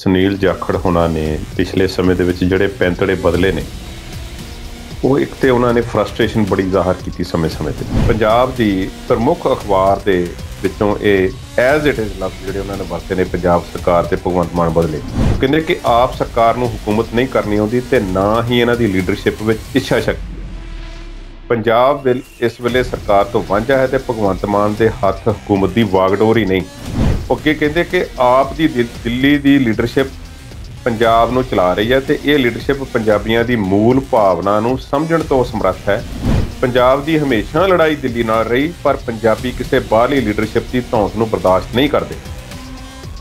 ਸੁਨੀਲ ਜਾਖੜ ਹੋਣਾ ਨੇ ਪਿਛਲੇ ਸਮੇਂ ਦੇ ਵਿੱਚ ਜਿਹੜੇ ਪੈਂਤੜੇ ਬਦਲੇ ਨੇ ਉਹ ਇੱਕ ਤੇ ਉਹਨਾਂ ਨੇ ਫਰਸਟ੍ਰੇਸ਼ਨ ਬੜੀ ਜ਼ਾਹਰ ਕੀਤੀ ਸਮੇਂ-ਸਮੇਂ ਤੇ ਪੰਜਾਬ ਦੀ ਪ੍ਰਮੁੱਖ ਅਖਬਾਰ ਦੇ ਵਿੱਚੋਂ ਇਹ ਐਜ਼ ਇਟ ਇਜ਼ ਲਫ਼ਜ਼ ਜਿਹੜੇ ਉਹਨਾਂ ਨੇ ਵਰਤੇ ਨੇ ਪੰਜਾਬ ਸਰਕਾਰ ਤੇ ਭਗਵੰਤ ਮਾਨ ਬਦਲੇ ਕਹਿੰਦੇ ਕਿ ਆਪ ਸਰਕਾਰ ਨੂੰ ਹਕੂਮਤ ਨਹੀਂ ਕਰਨੀ ਆਉਂਦੀ ਤੇ ਨਾ ਹੀ ਇਹਨਾਂ ਦੀ ਲੀਡਰਸ਼ਿਪ ਵਿੱਚ ਇੱਛਾ ਸ਼ਕਤੀ ਪੰਜਾਬ ਇਸ ਵੇਲੇ ਸਰਕਾਰ ਤੋਂ ਵਾਂਝਾ ਹੈ ਤੇ ਭਗਵੰਤ ਮਾਨ ਦੇ ਹੱਥ ਹਕੂਮਤ ਦੀ ਵਾਗਡੋਰ ਹੀ ਨਹੀਂ ਉਹ ਅੱਗੇ ਕਹਿੰਦੇ ਕਿ ਆਪ ਦੀ ਦਿੱਲੀ ਦੀ ਲੀਡਰਸ਼ਿਪ ਪੰਜਾਬ ਨੂੰ ਚਲਾ ਰਹੀ ਹੈ ਤੇ ਇਹ ਲੀਡਰਸ਼ਿਪ ਪੰਜਾਬੀਆਂ ਦੀ ਮੂਲ ਭਾਵਨਾ ਨੂੰ ਸਮਝਣ ਤੋਂ ਸਮਰੱਥ ਹੈ ਪੰਜਾਬ ਦੀ ਹਮੇਸ਼ਾ ਲੜਾਈ ਦਿੱਲੀ ਨਾਲ ਰਹੀ ਪਰ ਪੰਜਾਬੀ ਕਿਸੇ ਬਾਹਰੀ ਲੀਡਰਸ਼ਿਪ ਦੀ ਧੌਂਸ ਨੂੰ ਬਰਦਾਸ਼ਤ ਨਹੀਂ ਕਰਦੇ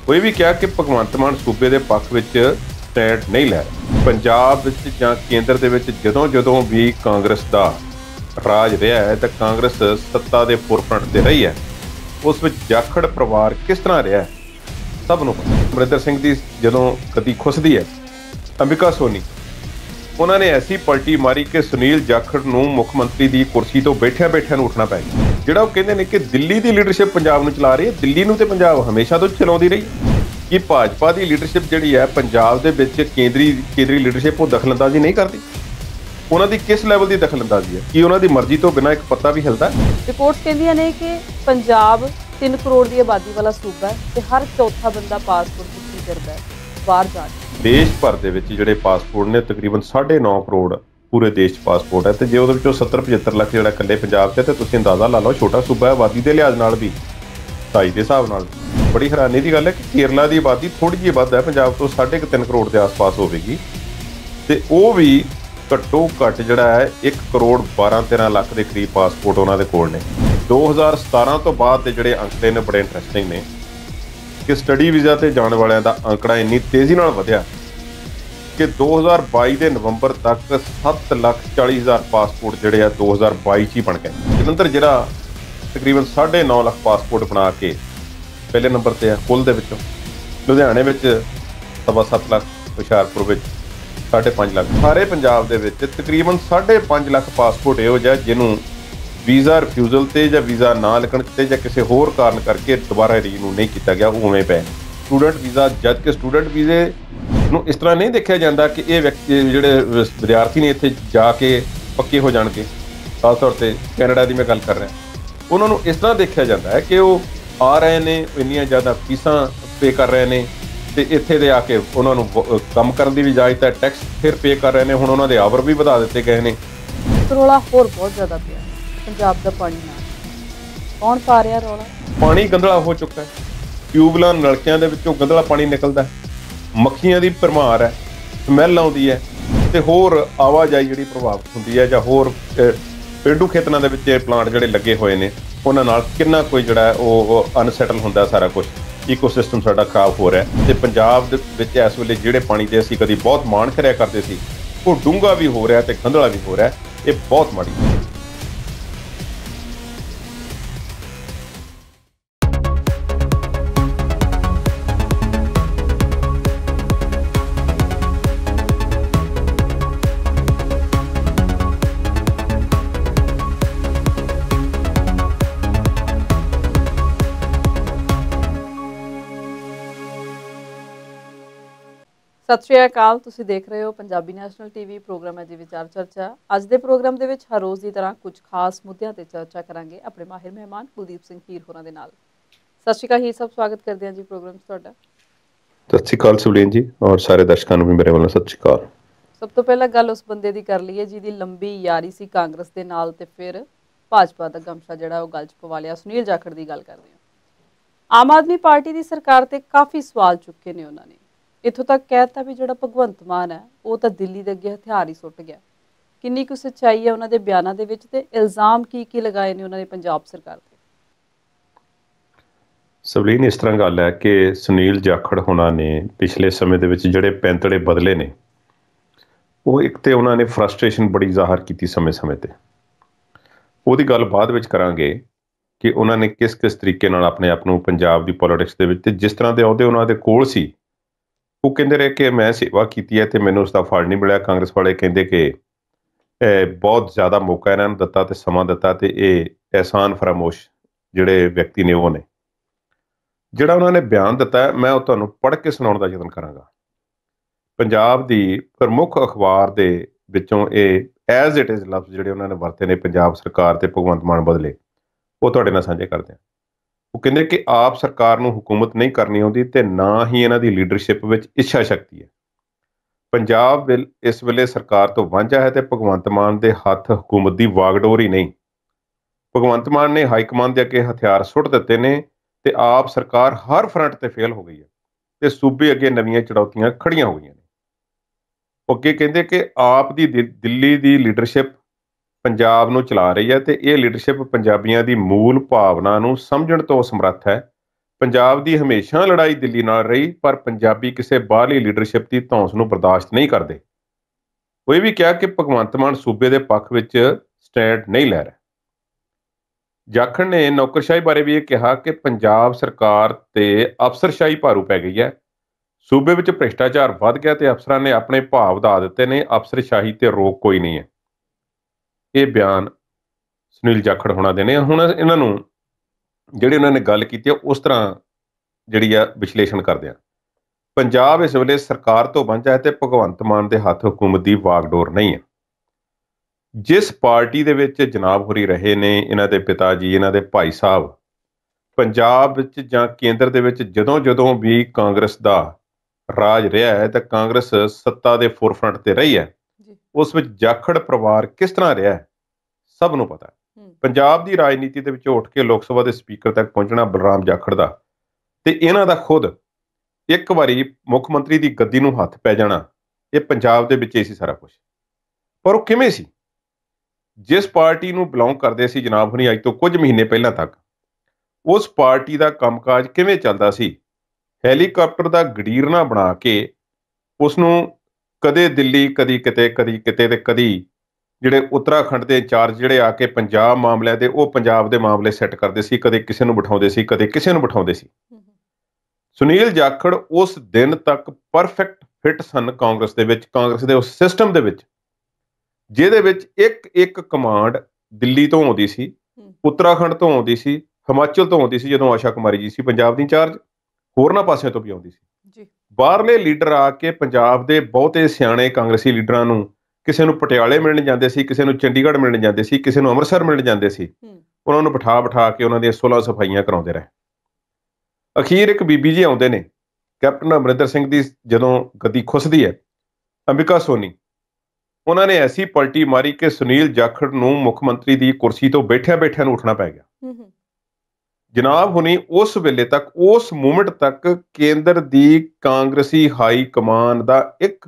ਕੋਈ ਵੀ ਕਿਹਾ ਕਿ ਭਗਵੰਤ ਮਾਨ ਸੂਬੇ ਦੇ ਪੱਖ ਵਿੱਚ ਸਟੈਂਡ ਨਹੀਂ ਲੈ ਪੰਜਾਬ ਵਿੱਚ ਜਾਂ ਕੇਂਦਰ ਦੇ ਵਿੱਚ ਜਦੋਂ ਜਦੋਂ ਵੀ ਕਾਂਗਰਸ ਦਾ ਰਾਜ ਰਿਹਾ ਹੈ ਤਾਂ ਕਾਂਗਰਸ ਸੱਤਾ ਦੇ ਫੋਰਫਰੰਟ ਤੇ ਰਹੀ ਹੈ ਉਸ ਵਿੱਚ ਜਾਖੜ ਪਰਿਵਾਰ ਕਿਸ ਤਰ੍ਹਾਂ ਰਿਹਾ ਸਭ ਨੂੰ ਅਮਰਿੰਦਰ ਸਿੰਘ ਦੀ ਜਦੋਂ ਕਦੀ ਖੁੱਸਦੀ ਹੈ ਅੰਬਿਕਾ ਸੋਨੀ ਉਹਨਾਂ ਨੇ ਐਸੀ ਪਲਟੀ ਮਾਰੀ ਕਿ ਸੁਨੀਲ ਜਾਖੜ ਨੂੰ ਮੁੱਖ ਮੰਤਰੀ ਦੀ ਕੁਰਸੀ ਤੋਂ ਬੈਠਿਆ ਬੈਠਿਆਂ ਨੂੰ ਉੱਠਣਾ ਪੈ ਗਿਆ ਜਿਹੜਾ ਉਹ ਕਹਿੰਦੇ ਨੇ ਕਿ ਦਿੱਲੀ ਦੀ ਲੀਡਰਸ਼ਿਪ ਪੰਜਾਬ ਨੂੰ ਚਲਾ ਰਹੀ ਹੈ ਦਿੱਲੀ ਨੂੰ ਤੇ ਪੰਜਾਬ ਹਮੇਸ਼ਾ ਤੋਂ ਚਲਾਉਂਦੀ ਰਹੀ ਕਿ ਭਾਜਪਾ ਦੀ ਲੀਡਰਸ਼ਿਪ ਜਿਹੜੀ ਹੈ ਪੰਜਾਬ ਦੇ ਵਿੱਚ ਕੇਂਦਰੀ ਕੇਂਦਰੀ ਲੀਡਰਸ਼ਿਪ ਉਹ ਦਖਲਅੰਦਾਜ਼ੀ ਨਹੀਂ ਕਰਦੀ ਉਹਨਾਂ ਦੀ ਕਿਸ ਲੈਵਲ ਦੀ ਦਖਲਅੰਦਾਜ਼ੀ ਹੈ ਕੀ ਉਹਨਾਂ ਦੀ ਮਰਜ਼ੀ ਤੋਂ ਬਿਨਾਂ ਇੱਕ ਪੱਤਾ ਵੀ ਹਿਲਦਾ ਰਿਪੋਰਟਸ ਕਹਿੰਦੀਆਂ ਨੇ ਕਿ ਪੰਜਾਬ 3 ਕਰੋੜ ਦੀ ਆਬਾਦੀ ਵਾਲਾ ਸੂਬਾ ਹੈ ਤੇ ਹਰ ਚੌਥਾ ਬੰਦਾ ਪਾਸਪੋਰਟ ਕਿੱਥੇ ਕਰਦਾ ਹੈ ਬਾਹਰ ਕੇ ਦੇਸ਼ ਭਰ ਦੇ ਵਿੱਚ ਜਿਹੜੇ ਪਾਸਪੋਰਟ ਨੇ ਤਕਰੀਬਨ 9.5 ਕਰੋੜ ਪੂਰੇ ਦੇਸ਼ 'ਚ ਪਾਸਪੋਰਟ ਹੈ ਤੇ ਜੇ ਉਹਦੇ ਵਿੱਚੋਂ 70 75 ਲੱਖ ਜਿਹੜਾ ਇਕੱਲੇ ਪੰਜਾਬ 'ਚ ਤੇ ਤੁਸੀਂ ਅੰਦਾਜ਼ਾ ਲਾ ਲਓ ਛੋਟਾ ਸੂਬਾ ਹੈ ਆਬਾਦੀ ਦੇ ਲਿਹਾਜ਼ ਨਾਲ ਵੀ ਸਾਈ ਦੇ ਹਿਸਾਬ ਨਾਲ ਬੜੀ ਹੈਰਾਨੀ ਦੀ ਗੱਲ ਹੈ ਕਿ ਕੇਰਲਾ ਦੀ ਆਬਾਦੀ ਥੋੜੀ ਜਿਹੀ ਵੱਧ ਹੈ ਪੰਜਾਬ ਤੋਂ 3.5 ਕਰੋੜ ਦੇ ਆਸ-ਪਾਸ ਹੋਵੇਗੀ ਤੇ ਉਹ ਵੀ ਘੱਟੋ ਘੱਟ ਜਿਹੜਾ ਹੈ 1 ਕਰੋੜ 12-13 ਲੱਖ ਦੇ ਕਰੀਬ ਪਾਸਪੋਰਟ ਉਹਨਾਂ ਦੇ ਕੋਲ ਨੇ 2017 ਤੋਂ ਬਾਅਦ ਦੇ ਜਿਹੜੇ ਅੰਕੜੇ ਨੇ ਬੜੇ ਇੰਟਰਸਟਿੰਗ ਨੇ ਕਿ ਸਟੱਡੀ ਵੀਜ਼ਾ ਤੇ ਜਾਣ ਵਾਲਿਆਂ ਦਾ ਅੰਕੜਾ ਇੰਨੀ ਤੇਜ਼ੀ ਨਾਲ ਵਧਿਆ ਕਿ 2022 ਦੇ ਨਵੰਬਰ ਤੱਕ 7 ਲੱਖ 40 ਹਜ਼ਾਰ ਪਾਸਪੋਰਟ ਜਿਹੜੇ ਆ 2022 ਚ ਹੀ ਬਣ ਗਏ ਜਲੰਧਰ ਜਿਹੜਾ ਤਕਰੀਬਨ 9.5 ਲੱਖ ਪਾਸਪੋਰਟ ਬਣਾ ਕੇ ਪਹਿਲੇ ਨੰਬਰ ਤੇ ਆ ਕੁੱਲ ਦੇ ਵਿੱਚੋਂ ਲੁਧਿਆਣੇ ਵਿੱਚ ਸਵਾ 7 ਲੱਖ ਹੁਸ਼ਿਆਰਪੁਰ ਵਿੱਚ 5.5 ਲੱਖ ਸਾਰੇ ਪੰਜਾਬ ਦੇ ਵਿੱਚ ਤਕਰੀਬਨ 5.5 ਲੱਖ ਪਾਸਪੋਰਟ ਇਹੋ ਜਿਹਾ ਜਿਹਨੂੰ ਵੀਜ਼ਾ ਰਿਫਿਊਜ਼ਲ ਤੇ ਜਾਂ ਵੀਜ਼ਾ ਨਾ ਲੱਗਣ ਤੇ ਜਾਂ ਕਿਸੇ ਹੋਰ ਕਾਰਨ ਕਰਕੇ ਦੁਬਾਰਾ ਰੀਨੂ ਨਹੀਂ ਕੀਤਾ ਗਿਆ ਉਹ ਉਵੇਂ ਪਏ ਸਟੂਡੈਂਟ ਵੀਜ਼ਾ ਜਦ ਕਿ ਸਟੂਡੈਂਟ ਵੀਜ਼ੇ ਨੂੰ ਇਸ ਤਰ੍ਹਾਂ ਨਹੀਂ ਦੇਖਿਆ ਜਾਂਦਾ ਕਿ ਇਹ ਵਿਅਕਤੀ ਜਿਹੜੇ ਵਿਦਿਆਰਥੀ ਨੇ ਇੱਥੇ ਜਾ ਕੇ ਪੱਕੇ ਹੋ ਜਾਣਗੇ ਖਾਸ ਤੌਰ ਤੇ ਕੈਨੇਡਾ ਦੀ ਮੈਂ ਗੱਲ ਕਰ ਰਿਹਾ ਉਹਨਾਂ ਨੂੰ ਇਸ ਤਰ੍ਹਾਂ ਦੇਖਿਆ ਜਾਂਦਾ ਹੈ ਕਿ ਉਹ ਆ ਰਹੇ ਨੇ ਇੰਨੀਆਂ ਜ਼ਿਆਦਾ ਫੀਸਾਂ ਪੇ ਕਰ ਰਹੇ ਨੇ ਤੇ ਇੱਥੇ ਦੇ ਆ ਕੇ ਉਹਨਾਂ ਨੂੰ ਕੰਮ ਕਰਨ ਦੀ ਵੀ ਇਜਾਜ਼ਤ ਹੈ ਟੈਕਸ ਫਿਰ ਪੇ ਕਰ ਰਹੇ ਨੇ ਹੁਣ ਉਹਨਾਂ ਦੇ ਆਵਰ ਵੀ ਵਧਾ ਦਿੱਤੇ ਗਏ ਨੇ ਰੋਲਾ ਹੋਰ ਬਹੁਤ ਜ਼ਿਆਦਾ ਪਿਆ ਪੰਜਾਬ ਦਾ ਪਾਣੀ ਨਾਲ ਕੌਣ ਪਾ ਰਿਹਾ ਰੋਲਾ ਪਾਣੀ ਗੰਦਲਾ ਹੋ ਚੁੱਕਾ ਹੈ ਟਿਊਬਲਾਂ ਨਲਕਿਆਂ ਦੇ ਵਿੱਚੋਂ ਗੰਦਲਾ ਪਾਣੀ ਨਿਕਲਦਾ ਹੈ ਮੱਖੀਆਂ ਦੀ ਪਰਮਾਰ ਹੈ ਸਮੈਲ ਆਉਂਦੀ ਹੈ ਤੇ ਹੋਰ ਆਵਾਜਾਈ ਜਿਹੜੀ ਪ੍ਰਭਾਵਿਤ ਹੁੰਦੀ ਹੈ ਜਾਂ ਹੋਰ ਪਿੰਡੂ ਖੇਤਰਾਂ ਦੇ ਵਿੱਚ ਪਲਾਂਟ ਜਿਹੜੇ ਲੱਗੇ ਹੋਏ ਨੇ ਉਹਨਾਂ ਨਾਲ ਕਿੰਨਾ ਕੋਈ ਜਿਹੜਾ ਉਹ ਅਨਸੈਟਲ ਹੁੰਦਾ ਸਾਰਾ ਕੁਝ ਇਕੋਸਿਸਟਮ ਸਾਡਾ ਖਰਾਬ ਹੋ ਰਿਹਾ ਤੇ ਪੰਜਾਬ ਦੇ ਵਿੱਚ ਇਸ ਵੇਲੇ ਜਿਹੜੇ ਪਾਣੀ ਦੇ ਅਸੀਂ ਕਦੀ ਬਹੁਤ ਮਾਣ ਕਰਿਆ ਕਰਦੇ ਸੀ ਉਹ ਡੂੰਗਾ ਵੀ ਹੋ ਰਿਹਾ ਤੇ ਖੰਦਲਾ ਵੀ ਹੋ ਰਿਹਾ ਇਹ ਬਹੁਤ ਮਾੜੀ ਗੱਲ ਹੈ ਸਤਿ ਸ਼੍ਰੀ ਅਕਾਲ ਤੁਸੀਂ ਦੇਖ ਰਹੇ ਹੋ ਪੰਜਾਬੀ ਨੈਸ਼ਨਲ ਟੀਵੀ ਪ੍ਰੋਗਰਾਮ ਹੈ ਜੀ ਵਿਚਾਰ ਚਰਚਾ ਅੱਜ ਦੇ ਪ੍ਰੋਗਰਾਮ ਦੇ ਵਿੱਚ ਹਰ ਰੋਜ਼ ਦੀ ਤਰ੍ਹਾਂ ਕੁਝ ਖਾਸ ਮੁੱਦਿਆਂ ਤੇ ਚਰਚਾ ਕਰਾਂਗੇ ਆਪਣੇ ਮਾਹਿਰ ਮਹਿਮਾਨ ਕੁਲਦੀਪ ਸਿੰਘ ਪੀਰ ਹੋਰਾਂ ਦੇ ਨਾਲ ਸਤਿ ਸ਼੍ਰੀ ਅਕਾਲ ਹੀ ਸਭ ਸਵਾਗਤ ਕਰਦੇ ਹਾਂ ਜੀ ਪ੍ਰੋਗਰਾਮ ਤੁਹਾਡਾ ਸਤਿ ਸ਼੍ਰੀ ਅਕਾਲ ਸੁਬਲੀਨ ਜੀ ਔਰ ਸਾਰੇ ਦਰਸ਼ਕਾਂ ਨੂੰ ਵੀ ਮੇਰੇ ਵੱਲੋਂ ਸਤਿ ਸ਼੍ਰੀ ਅਕਾਲ ਸਭ ਤੋਂ ਪਹਿਲਾਂ ਗੱਲ ਉਸ ਬੰਦੇ ਦੀ ਕਰ ਲਈਏ ਜਿਹਦੀ ਲੰਬੀ ਯਾਰੀ ਸੀ ਕਾਂਗਰਸ ਦੇ ਨਾਲ ਤੇ ਫਿਰ ਭਾਜਪਾ ਦਾ ਗਮਸ਼ਾ ਜਿਹੜਾ ਉਹ ਗੱਲ ਚ ਪਵਾ ਲਿਆ ਸੁਨੀਲ ਜਾਖੜ ਦੀ ਗੱਲ ਕਰਦੇ ਹਾਂ ਆਮ ਆਦਮੀ ਪਾਰਟੀ ਦੀ ਸਰਕਾਰ ਤੇ ਕਾਫੀ ਸਵਾਲ ਚੁੱਕੇ ਨੇ ਉਹਨਾਂ ਨੇ ਇਥੋਂ ਤੱਕ ਕਹਿਤਾ ਵੀ ਜਿਹੜਾ ਭਗਵੰਤ ਮਾਨ ਹੈ ਉਹ ਤਾਂ ਦਿੱਲੀ ਦੇ ਅੱਗੇ ਹਥਿਆਰ ਹੀ ਸੁੱਟ ਗਿਆ ਕਿੰਨੀ ਕੁ ਸੱਚਾਈ ਹੈ ਉਹਨਾਂ ਦੇ ਬਿਆਨਾਂ ਦੇ ਵਿੱਚ ਤੇ ਇਲਜ਼ਾਮ ਕੀ ਕੀ ਲਗਾਏ ਨੇ ਉਹਨਾਂ ਨੇ ਪੰਜਾਬ ਸਰਕਾਰ ਤੇ ਸਬਲੀਨ ਇਸ ਤਰ੍ਹਾਂ ਗੱਲ ਹੈ ਕਿ ਸੁਨੀਲ ਜਾਖੜ ਹੋਣਾ ਨੇ ਪਿਛਲੇ ਸਮੇਂ ਦੇ ਵਿੱਚ ਜਿਹੜੇ ਪੈਂਤੜੇ ਬਦਲੇ ਨੇ ਉਹ ਇੱਕ ਤੇ ਉਹਨਾਂ ਨੇ ਫਰਸਟ੍ਰੇਸ਼ਨ ਬੜੀ ਜ਼ਾਹਰ ਕੀਤੀ ਸਮੇਂ-ਸਮੇਂ ਤੇ ਉਹਦੀ ਗੱਲ ਬਾਅਦ ਵਿੱਚ ਕਰਾਂਗੇ ਕਿ ਉਹਨਾਂ ਨੇ ਕਿਸ-ਕਿਸ ਤਰੀਕੇ ਨਾਲ ਆਪਣੇ ਆਪ ਨੂੰ ਪੰਜਾਬ ਦੀ ਪੋਲਿਟਿਕਸ ਦੇ ਵਿੱਚ ਤੇ ਜਿਸ ਤਰ੍ਹਾਂ ਦੇ ਅਹੁਦੇ ਉਹਨਾਂ ਦੇ ਕੋਲ ਸੀ ਉਹ ਕਹਿੰਦੇ ਰਹੇ ਕਿ ਮੈਂ ਸੇਵਾ ਕੀਤੀ ਹੈ ਤੇ ਮੈਨੂੰ ਉਸ ਦਾ ਫਲ ਨਹੀਂ ਮਿਲਿਆ ਕਾਂਗਰਸ ਵਾਲੇ ਕਹਿੰਦੇ ਕਿ ਇਹ ਬਹੁਤ ਜ਼ਿਆਦਾ ਮੌਕਾ ਇਹਨਾਂ ਨੂੰ ਦਿੱਤਾ ਤੇ ਸਮਾਂ ਦਿੱਤਾ ਤੇ ਇਹ ਐਹਸਾਨ ਫਰਮੋਸ਼ ਜਿਹੜੇ ਵਿਅਕਤੀ ਨੇ ਉਹ ਨੇ ਜਿਹੜਾ ਉਹਨਾਂ ਨੇ ਬਿਆਨ ਦਿੱਤਾ ਮੈਂ ਉਹ ਤੁਹਾਨੂੰ ਪੜ੍ਹ ਕੇ ਸੁਣਾਉਣ ਦਾ ਯਤਨ ਕਰਾਂਗਾ ਪੰਜਾਬ ਦੀ ਪ੍ਰਮੁੱਖ ਅਖਬਾਰ ਦੇ ਵਿੱਚੋਂ ਇਹ ਐਜ਼ ਇਟ ਇਜ਼ ਲਫ਼ਜ਼ ਜਿਹੜੇ ਉਹਨਾਂ ਨੇ ਵਰਤੇ ਨੇ ਪੰਜਾਬ ਸਰਕਾਰ ਤੇ ਭਗਵੰਤ ਮਾਨ ਬਦਲੇ ਉਹ ਤੁਹਾਡੇ ਨਾਲ ਸਾਂਝੇ ਕਰਦੇ ਹਾਂ ਉਹ ਕਹਿੰਦੇ ਕਿ ਆਪ ਸਰਕਾਰ ਨੂੰ ਹਕੂਮਤ ਨਹੀਂ ਕਰਨੀ ਆਉਂਦੀ ਤੇ ਨਾ ਹੀ ਇਹਨਾਂ ਦੀ ਲੀਡਰਸ਼ਿਪ ਵਿੱਚ ਇੱਛਾ ਸ਼ਕਤੀ ਹੈ ਪੰਜਾਬ ਇਸ ਵੇਲੇ ਸਰਕਾਰ ਤੋਂ ਵਾਂਝਾ ਹੈ ਤੇ ਭਗਵੰਤ ਮਾਨ ਦੇ ਹੱਥ ਹਕੂਮਤ ਦੀ ਵਾਗਡੋਰ ਹੀ ਨਹੀਂ ਭਗਵੰਤ ਮਾਨ ਨੇ ਹਾਈ ਕਮਾਂਡ ਦੇ ਅੱਗੇ ਹਥਿਆਰ ਸੁੱਟ ਦਿੱਤੇ ਨੇ ਤੇ ਆਪ ਸਰਕਾਰ ਹਰ ਫਰੰਟ ਤੇ ਫੇਲ ਹੋ ਗਈ ਹੈ ਤੇ ਸੂਬੇ ਅੱਗੇ ਨਵੀਆਂ ਚੜੌਤੀਆਂ ਖੜੀਆਂ ਹੋ ਗਈਆਂ ਨੇ ਉਹ ਅੱਗੇ ਕਹਿੰਦੇ ਕਿ ਆਪ ਦੀ ਦਿੱਲੀ ਦੀ ਲੀਡਰਸ਼ਿਪ ਪੰਜਾਬ ਨੂੰ ਚਲਾ ਰਹੀ ਹੈ ਤੇ ਇਹ ਲੀਡਰਸ਼ਿਪ ਪੰਜਾਬੀਆਂ ਦੀ ਮੂਲ ਭਾਵਨਾ ਨੂੰ ਸਮਝਣ ਤੋਂ ਸਮਰੱਥ ਹੈ ਪੰਜਾਬ ਦੀ ਹਮੇਸ਼ਾ ਲੜਾਈ ਦਿੱਲੀ ਨਾਲ ਰਹੀ ਪਰ ਪੰਜਾਬੀ ਕਿਸੇ ਬਾਹਰੀ ਲੀਡਰਸ਼ਿਪ ਦੀ ਧੌਂਸ ਨੂੰ ਬਰਦਾਸ਼ਤ ਨਹੀਂ ਕਰਦੇ ਕੋਈ ਵੀ ਕਿਹਾ ਕਿ ਭਗਵੰਤ ਮਾਨ ਸੂਬੇ ਦੇ ਪੱਖ ਵਿੱਚ ਸਟੈਂਡ ਨਹੀਂ ਲੈ ਰਿਹਾ ਜਾਖੜ ਨੇ ਨੌਕਰਸ਼ਾਹੀ ਬਾਰੇ ਵੀ ਇਹ ਕਿਹਾ ਕਿ ਪੰਜਾਬ ਸਰਕਾਰ ਤੇ ਅਫਸਰਸ਼ਾਹੀ ਭਾਰੂ ਪੈ ਗਈ ਹੈ ਸੂਬੇ ਵਿੱਚ ਭ੍ਰਿਸ਼ਟਾਚਾਰ ਵੱਧ ਗਿਆ ਤੇ ਅਫਸਰਾਂ ਨੇ ਆਪਣੇ ਭਾਵ ਵਧਾ ਦਿੱਤੇ ਨੇ ਅਫਸਰਸ਼ਾਹੀ ਤੇ ਰੋਕ ਕੋਈ ਨਹੀਂ ਹੈ ਇਹ ਬਿਆਨ ਸੁਨੀਲ ਜਾਖੜ ਹੋਣਾ ਦੇ ਨੇ ਹੁਣ ਇਹਨਾਂ ਨੂੰ ਜਿਹੜੇ ਉਹਨਾਂ ਨੇ ਗੱਲ ਕੀਤੀ ਆ ਉਸ ਤਰ੍ਹਾਂ ਜਿਹੜੀ ਆ ਵਿਸ਼ਲੇਸ਼ਣ ਕਰਦੇ ਆ ਪੰਜਾਬ ਇਸ ਵੇਲੇ ਸਰਕਾਰ ਤੋਂ ਵਾਂਝਾ ਹੈ ਤੇ ਭਗਵੰਤ ਮਾਨ ਦੇ ਹੱਥ ਹਕੂਮਤ ਦੀ ਵਾਗਡੋਰ ਨਹੀਂ ਹੈ ਜਿਸ ਪਾਰਟੀ ਦੇ ਵਿੱਚ ਜਨਾਬ ਹੋਰੀ ਰਹੇ ਨੇ ਇਹਨਾਂ ਦੇ ਪਿਤਾ ਜੀ ਇਹਨਾਂ ਦੇ ਭਾਈ ਸਾਹਿਬ ਪੰਜਾਬ ਵਿੱਚ ਜਾਂ ਕੇਂਦਰ ਦੇ ਵਿੱਚ ਜਦੋਂ ਜਦੋਂ ਵੀ ਕਾਂਗਰਸ ਦਾ ਰਾਜ ਰਿਹਾ ਹੈ ਤਾਂ ਕਾਂਗਰਸ ਸੱਤਾ ਦੇ ਫੋਰਫਰੰਟ ਤੇ ਰਹੀ ਹੈ ਜੀ ਉਸ ਵਿੱਚ ਜਾਖੜ ਪਰਿਵਾਰ ਕਿਸ ਤਰ੍ਹਾਂ ਰਿਹਾ ਹੈ ਸਭ ਨੂੰ ਪਤਾ ਹੈ ਪੰਜਾਬ ਦੀ ਰਾਜਨੀਤੀ ਦੇ ਵਿੱਚ ਉੱਠ ਕੇ ਲੋਕ ਸਭਾ ਦੇ ਸਪੀਕਰ ਤੱਕ ਪਹੁੰਚਣਾ ਬਲਰਾਮ ਜਾਖੜ ਦਾ ਤੇ ਇਹਨਾਂ ਦਾ ਖੁਦ ਇੱਕ ਵਾਰੀ ਮੁੱਖ ਮੰਤਰੀ ਦੀ ਗੱਦੀ ਨੂੰ ਹੱਥ ਪੈ ਜਾਣਾ ਇਹ ਪੰਜਾਬ ਦੇ ਵਿੱਚ ਹੀ ਸੀ ਸਾਰਾ ਕੁਝ ਪਰ ਉਹ ਕਿਵੇਂ ਸੀ ਜਿਸ ਪਾਰਟੀ ਨੂੰ ਬਿਲੋਂਗ ਕਰਦੇ ਸੀ ਜਨਾਬ ਹੁਣੀ ਅੱਜ ਤੋਂ ਕੁਝ ਮਹੀਨੇ ਪਹਿਲਾਂ ਤੱਕ ਉਸ ਪਾਰਟੀ ਦਾ ਕੰਮਕਾਜ ਕਿਵੇਂ ਚੱਲਦਾ ਸੀ ਹੈਲੀਕਾਪਟਰ ਦਾ ਗੜੀਰਨਾ ਬਣਾ ਕੇ ਉਸ ਨੂੰ ਕਦੇ ਦਿੱਲੀ ਕਦੀ ਕਿਤੇ ਕਦੀ ਕਿਤੇ ਤੇ ਕਦੀ ਜਿਹੜੇ ਉੱਤਰਾਖੰਡ ਦੇ ਇੰਚਾਰਜ ਜਿਹੜੇ ਆ ਕੇ ਪੰਜਾਬ ਮਾਮਲੇ ਦੇ ਉਹ ਪੰਜਾਬ ਦੇ ਮਾਮਲੇ ਸੈੱਟ ਕਰਦੇ ਸੀ ਕਦੇ ਕਿਸੇ ਨੂੰ ਬਿਠਾਉਂਦੇ ਸੀ ਕਦੇ ਕਿਸੇ ਨੂੰ ਬਿਠਾਉਂਦੇ ਸੀ ਸੁਨੀਲ ਜਾਖੜ ਉਸ ਦਿਨ ਤੱਕ ਪਰਫੈਕਟ ਫਿਟ ਸਨ ਕਾਂਗਰਸ ਦੇ ਵਿੱਚ ਕਾਂਗਰਸ ਦੇ ਉਸ ਸਿਸਟਮ ਦੇ ਵਿੱਚ ਜਿਹਦੇ ਵਿੱਚ ਇੱਕ ਇੱਕ ਕਮਾਂਡ ਦਿੱਲੀ ਤੋਂ ਆਉਂਦੀ ਸੀ ਉੱਤਰਾਖੰਡ ਤੋਂ ਆਉਂਦੀ ਸੀ ਹਿਮਾਚਲ ਤੋਂ ਆਉਂਦੀ ਸੀ ਜਦੋਂ ਆਸ਼ਾ ਕੁਮਾਰੀ ਜੀ ਸੀ ਪੰਜਾਬ ਦੀ ਇੰਚਾਰਜ ਹੋਰਨਾਂ ਪਾਸਿਆਂ ਤੋਂ ਵੀ ਆਉਂਦੀ ਸੀ ਬਾਹਰਲੇ ਲੀਡਰ ਆ ਕੇ ਪੰਜਾਬ ਦੇ ਬਹੁਤੇ ਸਿਆਣੇ ਕਾਂਗਰਸੀ ਲੀਡਰਾਂ ਨੂੰ ਕਿਸੇ ਨੂੰ ਪਟਿਆਲੇ ਮਿਲਣ ਜਾਂਦੇ ਸੀ ਕਿਸੇ ਨੂੰ ਚੰਡੀਗੜ੍ਹ ਮਿਲਣ ਜਾਂਦੇ ਸੀ ਕਿਸੇ ਨੂੰ ਅੰਮ੍ਰਿਤਸਰ ਮਿਲਣ ਜਾਂਦੇ ਸੀ ਉਹਨਾਂ ਨੂੰ ਬਿਠਾ ਬਿਠਾ ਕੇ ਉਹਨਾਂ ਦੀਆਂ 16 ਸਫਾਈਆਂ ਕਰਾਉਂਦੇ ਰਹੇ ਅਖੀਰ ਇੱਕ ਬੀਬੀ ਜੀ ਆਉਂਦੇ ਨੇ ਕੈਪਟਨ ਅਮਰਿੰਦਰ ਸਿੰਘ ਦੀ ਜਦੋਂ ਗੱਦੀ ਖੁੱਸਦੀ ਹੈ ਅੰਬਿਕਾ ਸੋਨੀ ਉਹਨਾਂ ਨੇ ਐਸੀ ਪਲਟੀ ਮਾਰੀ ਕਿ ਸੁਨੀਲ ਜਾਖੜ ਨੂੰ ਮੁੱਖ ਮੰਤਰੀ ਦੀ ਕੁਰਸੀ ਤੋਂ ਬੈਠਿਆ ਬੈਠਿਆ ਨੂੰ ਉੱਠਣਾ ਪੈ ਗਿਆ ਹੂੰ ਜਨਾਬ ਹੁਣੀ ਉਸ ਵੇਲੇ ਤੱਕ ਉਸ ਮੂਮੈਂਟ ਤੱਕ ਕੇਂਦਰ ਦੀ ਕਾਂਗਰਸੀ ਹਾਈ ਕਮਾਨ ਦਾ ਇੱਕ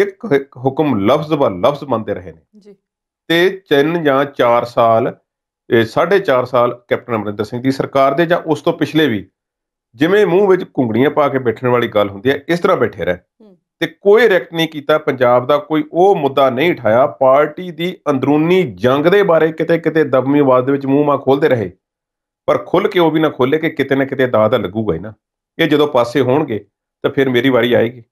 ਇੱਕ ਹੁਕਮ ਲਫ਼ਜ਼ ਬਾ ਲਫ਼ਜ਼ ਮੰਨਦੇ ਰਹੇ ਨੇ ਜੀ ਤੇ 3 ਜਾਂ 4 ਸਾਲ 4.5 ਸਾਲ ਕੈਪਟਨ ਅਮਰਿੰਦਰ ਸਿੰਘ ਦੀ ਸਰਕਾਰ ਦੇ ਜਾਂ ਉਸ ਤੋਂ ਪਿਛਲੇ ਵੀ ਜਿਵੇਂ ਮੂੰਹ ਵਿੱਚ ਕੁੰਗੜੀਆਂ ਪਾ ਕੇ ਬੈਠਣ ਵਾਲੀ ਗੱਲ ਹੁੰਦੀ ਹੈ ਇਸ ਤਰ੍ਹਾਂ ਬੈਠੇ ਰਹੇ ਤੇ ਕੋਈ ਰੈਕਟ ਨਹੀਂ ਕੀਤਾ ਪੰਜਾਬ ਦਾ ਕੋਈ ਉਹ ਮੁੱਦਾ ਨਹੀਂ ਉਠਾਇਆ ਪਾਰਟੀ ਦੀ ਅੰਦਰੂਨੀ ਜੰਗ ਦੇ ਬਾਰੇ ਕਿਤੇ ਕਿਤੇ ਦਬਮੀ ਆਵਾਜ਼ ਦੇ ਵਿੱਚ ਮੂੰਹ ਮਾ ਖੋਲਦੇ ਰਹੇ ਪਰ ਖੁੱਲ ਕੇ ਉਹ ਵੀ ਨਾ ਖੋਲੇ ਕਿ ਕਿਤੇ ਨਾ ਕਿਤੇ ਦਾਦਾ ਲੱਗੂਗਾ ਹੀ ਨਾ ਇਹ ਜਦੋਂ ਪਾਸੇ ਹੋਣਗੇ ਤਾਂ ਫਿਰ ਮੇਰੀ ਵਾਰੀ ਆਏਗੀ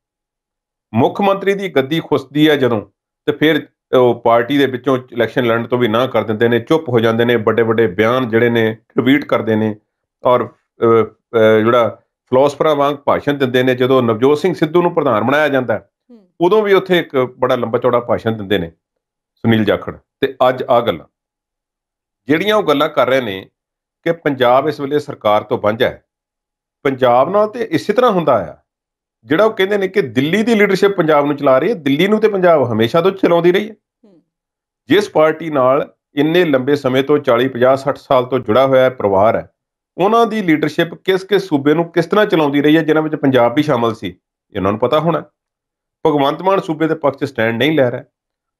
ਮੁੱਖ ਮੰਤਰੀ ਦੀ ਗੱਦੀ ਖੁਸਦੀ ਹੈ ਜਦੋਂ ਤੇ ਫਿਰ ਉਹ ਪਾਰਟੀ ਦੇ ਵਿੱਚੋਂ ਇਲੈਕਸ਼ਨ ਲੜਨ ਤੋਂ ਵੀ ਨਾ ਕਰ ਦਿੰਦੇ ਨੇ ਚੁੱਪ ਹੋ ਜਾਂਦੇ ਨੇ ਵੱਡੇ ਵੱਡੇ ਬਿਆਨ ਜਿਹੜੇ ਨੇ ਟਵੀਟ ਕਰਦੇ ਨੇ ਔਰ ਜਿਹੜਾ ਫਲਸਫਰਾਂ ਵਾਂਗ ਭਾਸ਼ਣ ਦਿੰਦੇ ਨੇ ਜਦੋਂ ਨਵਜੋਤ ਸਿੰਘ ਸਿੱਧੂ ਨੂੰ ਪ੍ਰਧਾਨ ਬਣਾਇਆ ਜਾਂਦਾ ਉਦੋਂ ਵੀ ਉੱਥੇ ਇੱਕ ਬੜਾ ਲੰਬਾ ਚੌੜਾ ਭਾਸ਼ਣ ਦਿੰਦੇ ਨੇ ਸੁਨੀਲ ਜਾਖੜ ਤੇ ਅੱਜ ਆ ਗੱਲਾਂ ਜਿਹੜੀਆਂ ਉਹ ਗੱਲਾਂ ਕਰ ਰਹੇ ਨੇ ਕਿ ਪੰਜਾਬ ਇਸ ਵੇਲੇ ਸਰਕਾਰ ਤੋਂ ਵਾਂਝਾ ਹੈ ਪੰਜਾਬ ਨਾਲ ਤੇ ਇਸੇ ਤਰ੍ਹਾਂ ਹੁੰਦਾ ਆ ਜਿਹੜਾ ਉਹ ਕਹਿੰਦੇ ਨੇ ਕਿ ਦਿੱਲੀ ਦੀ ਲੀਡਰਸ਼ਿਪ ਪੰਜਾਬ ਨੂੰ ਚਲਾ ਰਹੀ ਹੈ ਦਿੱਲੀ ਨੂੰ ਤੇ ਪੰਜਾਬ ਹਮੇਸ਼ਾ ਤੋਂ ਚਲਾਉਂਦੀ ਰਹੀ ਹੈ ਜਿਸ ਪਾਰਟੀ ਨਾਲ ਇੰਨੇ ਲੰਬੇ ਸਮੇਂ ਤੋਂ 40 50 60 ਸਾਲ ਤੋਂ ਜੁੜਾ ਹੋਇਆ ਪਰਿਵਾਰ ਹੈ ਉਹਨਾਂ ਦੀ ਲੀਡਰਸ਼ਿਪ ਕਿਸ ਕਿਸ ਸੂਬੇ ਨੂੰ ਕਿਸ ਤਰ੍ਹਾਂ ਚਲਾਉਂਦੀ ਰਹੀ ਹੈ ਜਿਨ੍ਹਾਂ ਵਿੱਚ ਪੰਜਾਬ ਵੀ ਸ਼ਾਮਲ ਸੀ ਇਹਨਾਂ ਨੂੰ ਪਤਾ ਹੋਣਾ ਭਗਵੰਤ ਮਾਨ ਸੂਬੇ ਦੇ ਪੱਖ 'ਚ ਸਟੈਂਡ ਨਹੀਂ ਲੈ ਰਿਹਾ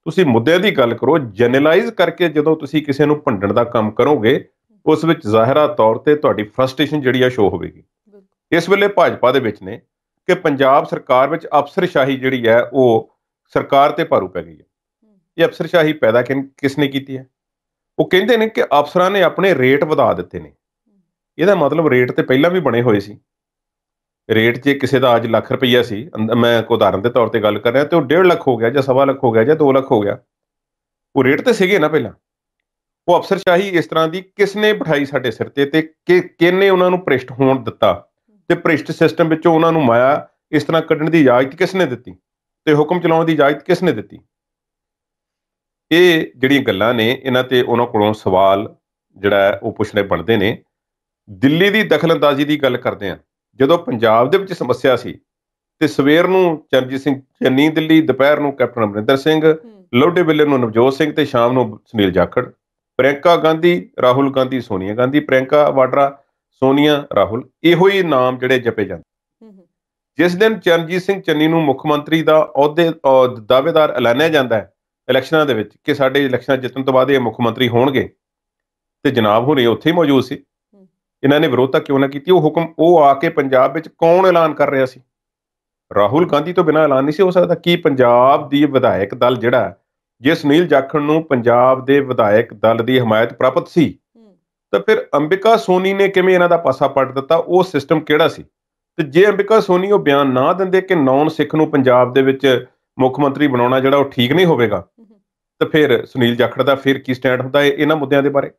ਤੁਸੀਂ ਮੁੱਦੇ ਦੀ ਗੱਲ ਕਰੋ ਜਨਰਲਾਈਜ਼ ਕਰਕੇ ਜਦੋਂ ਤੁਸੀਂ ਕਿਸੇ ਨੂੰ ਭੰਡਣ ਦਾ ਕੰਮ ਕਰੋਗੇ ਉਸ ਵਿੱਚ ਜ਼ਾਹਿਰਾ ਤੌਰ ਤੇ ਤੁਹਾਡੀ ਫਰਸਟ੍ਰੇਸ਼ਨ ਜਿਹੜੀ ਆ ਸ਼ੋ ਹੋਵੇਗੀ ਇਸ ਵੇਲੇ ਭਾਜਪਾ ਦੇ ਵਿੱਚ ਨੇ ਕਿ ਪੰਜਾਬ ਸਰਕਾਰ ਵਿੱਚ ਅਫਸਰਸ਼ਾਹੀ ਜਿਹੜੀ ਹੈ ਉਹ ਸਰਕਾਰ ਤੇ ਭਾਰੂ ਪੈ ਗਈ ਹੈ ਇਹ ਅਫਸਰਸ਼ਾਹੀ ਪੈਦਾ ਕਿਸ ਨੇ ਕੀਤੀ ਹੈ ਉਹ ਕਹਿੰਦੇ ਨੇ ਕਿ ਅਫਸਰਾਂ ਨੇ ਆਪਣੇ ਰੇਟ ਵਧਾ ਦਿੱਤੇ ਨੇ ਇਹਦਾ ਮਤਲਬ ਰੇਟ ਤੇ ਪਹਿਲਾਂ ਵੀ ਬਣੇ ਹੋਏ ਸੀ ਰੇਟ ਜੇ ਕਿਸੇ ਦਾ ਅੱਜ ਲੱਖ ਰੁਪਈਆ ਸੀ ਮੈਂ ਕੋ ਉਦਾਹਰਨ ਦੇ ਤੌਰ ਤੇ ਗੱਲ ਕਰ ਰਿਹਾ ਤੇ ਉਹ 1.5 ਲੱਖ ਹੋ ਗਿਆ ਜਾਂ 1.5 ਲੱਖ ਹੋ ਗਿਆ ਜਾਂ 2 ਲੱਖ ਹੋ ਗਿਆ ਉਹ ਰੇਟ ਤੇ ਸੀਗੇ ਨਾ ਪਹਿਲਾਂ ਉਹ ਅਫਸਰਸ਼ਾਹੀ ਇਸ ਤਰ੍ਹਾਂ ਦੀ ਕਿਸਨੇ ਬਿਠਾਈ ਸਾਡੇ ਸਿਰ ਤੇ ਤੇ ਕਿ ਕਿਹਨੇ ਉਹਨਾਂ ਨੂੰ ਪ੍ਰਿਸ਼ਟ ਹੋਣ ਦਿੱਤਾ ਤੇ ਪ੍ਰਿਸ਼ਟ ਸਿਸਟਮ ਵਿੱਚੋਂ ਉਹਨਾਂ ਨੂੰ ਮਾਇਆ ਇਸ ਤਰ੍ਹਾਂ ਕੱਢਣ ਦੀ ਇਜਾਜ਼ਤ ਕਿਸਨੇ ਦਿੱਤੀ ਤੇ ਹੁਕਮ ਚਲਾਉਣ ਦੀ ਇਜਾਜ਼ਤ ਕਿਸਨੇ ਦਿੱਤੀ ਇਹ ਜਿਹੜੀਆਂ ਗੱਲਾਂ ਨੇ ਇਹਨਾਂ ਤੇ ਉਹਨਾਂ ਕੋਲੋਂ ਸਵਾਲ ਜਿਹੜਾ ਉਹ ਪੁੱਛਣੇ ਬਣਦੇ ਨੇ ਦਿੱਲੀ ਦੀ ਦਖਲਅੰਦਾਜ਼ੀ ਦੀ ਗੱਲ ਕਰਦੇ ਆ ਜਦੋਂ ਪੰਜਾਬ ਦੇ ਵਿੱਚ ਸਮੱਸਿਆ ਸੀ ਤੇ ਸਵੇਰ ਨੂੰ ਚਰਜੀਤ ਸਿੰਘ ਚੰਨੀ ਦਿੱਲੀ ਦੁਪਹਿਰ ਨੂੰ ਕੈਪਟਨ ਅਮਰਿੰਦਰ ਸਿੰਘ ਲੋਡੇ ਵੇਲੇ ਨੂੰ ਨਵਜੋਤ ਸਿੰਘ ਤੇ ਸ਼ਾਮ ਨੂੰ ਸੁਨੀਲ ਜਾਖੜ ਪ੍ਰਿੰਕਾ ਗਾਂਧੀ ਰਾਹੁਲ ਗਾਂਧੀ ਸੋਨੀਆ ਗਾਂਧੀ ਪ੍ਰਿੰਕਾ ਵਾਡਰਾ ਸੋਨੀਆ ਰਾਹੁਲ ਇਹੋ ਹੀ ਨਾਮ ਜਿਹੜੇ ਜਪੇ ਜਾਂਦੇ ਜਿਸ ਦਿਨ ਚਰਨਜੀਤ ਸਿੰਘ ਚੰਨੀ ਨੂੰ ਮੁੱਖ ਮੰਤਰੀ ਦਾ ਅਹੁਦੇ ਦਾਅਵੇਦਾਰ ਐਲਾਨਿਆ ਜਾਂਦਾ ਹੈ ਇਲੈਕਸ਼ਨਾਂ ਦੇ ਵਿੱਚ ਕਿ ਸਾਡੇ ਇਲੈਕਸ਼ਨਾਂ ਜਿੱਤਣ ਤੋਂ ਬਾਅਦ ਇਹ ਮੁੱਖ ਮੰਤਰੀ ਹੋਣਗੇ ਤੇ ਜਨਾਬ ਹੋਰੇ ਉੱਥੇ ਹੀ ਮੌਜੂਦ ਸੀ ਇਹਨਾਂ ਨੇ ਵਿਰੋਧਤਾ ਕਿਉਂ ਨਾ ਕੀਤੀ ਉਹ ਹੁਕਮ ਉਹ ਆ ਕੇ ਪੰਜਾਬ ਵਿੱਚ ਕੌਣ ਐਲਾਨ ਕਰ ਰਿਹਾ ਸੀ ਰਾਹੁਲ ਗਾਂਧੀ ਤੋਂ ਬਿਨਾਂ ਐਲਾਨ ਨਹੀਂ ਸੀ ਹੋ ਸਕਦਾ ਕੀ ਪੰਜਾਬ ਦੀ ਵਿਧਾਇਕ ਦਲ ਜਿਹੜਾ ਜੇ ਸੁਨੀਲ ਜਾਖੜ ਨੂੰ ਪੰਜਾਬ ਦੇ ਵਿਧਾਇਕ ਦਲ ਦੀ ਹਮਾਇਤ ਪ੍ਰਾਪਤ ਸੀ ਤਾਂ ਫਿਰ ਅੰਬਿਕਾ ਸੋਨੀ ਨੇ ਕਿਵੇਂ ਇਹਨਾਂ ਦਾ ਪਾਸਾ ਪਲਟ ਦਿੱਤਾ ਉਹ ਸਿਸਟਮ ਕਿਹੜਾ ਸੀ ਤੇ ਜੇ ਅੰਬਿਕਾ ਸੋਨੀ ਉਹ ਬਿਆਨ ਨਾ ਦਿੰਦੇ ਕਿ ਨੌਨ ਸਿੱਖ ਨੂੰ ਪੰਜਾਬ ਦੇ ਵਿੱਚ ਮੁੱਖ ਮੰਤਰੀ ਬਣਾਉਣਾ ਜਿਹੜਾ ਉਹ ਠੀਕ ਨਹੀਂ ਹੋਵੇਗਾ ਤਾਂ ਫਿਰ ਸੁਨੀਲ ਜਾਖੜ ਦਾ ਫਿਰ ਕੀ ਸਟੈਂਡ ਹੁੰਦਾ ਹੈ ਇਹਨਾਂ ਮੁੱਦਿਆਂ ਦੇ ਬਾਰੇ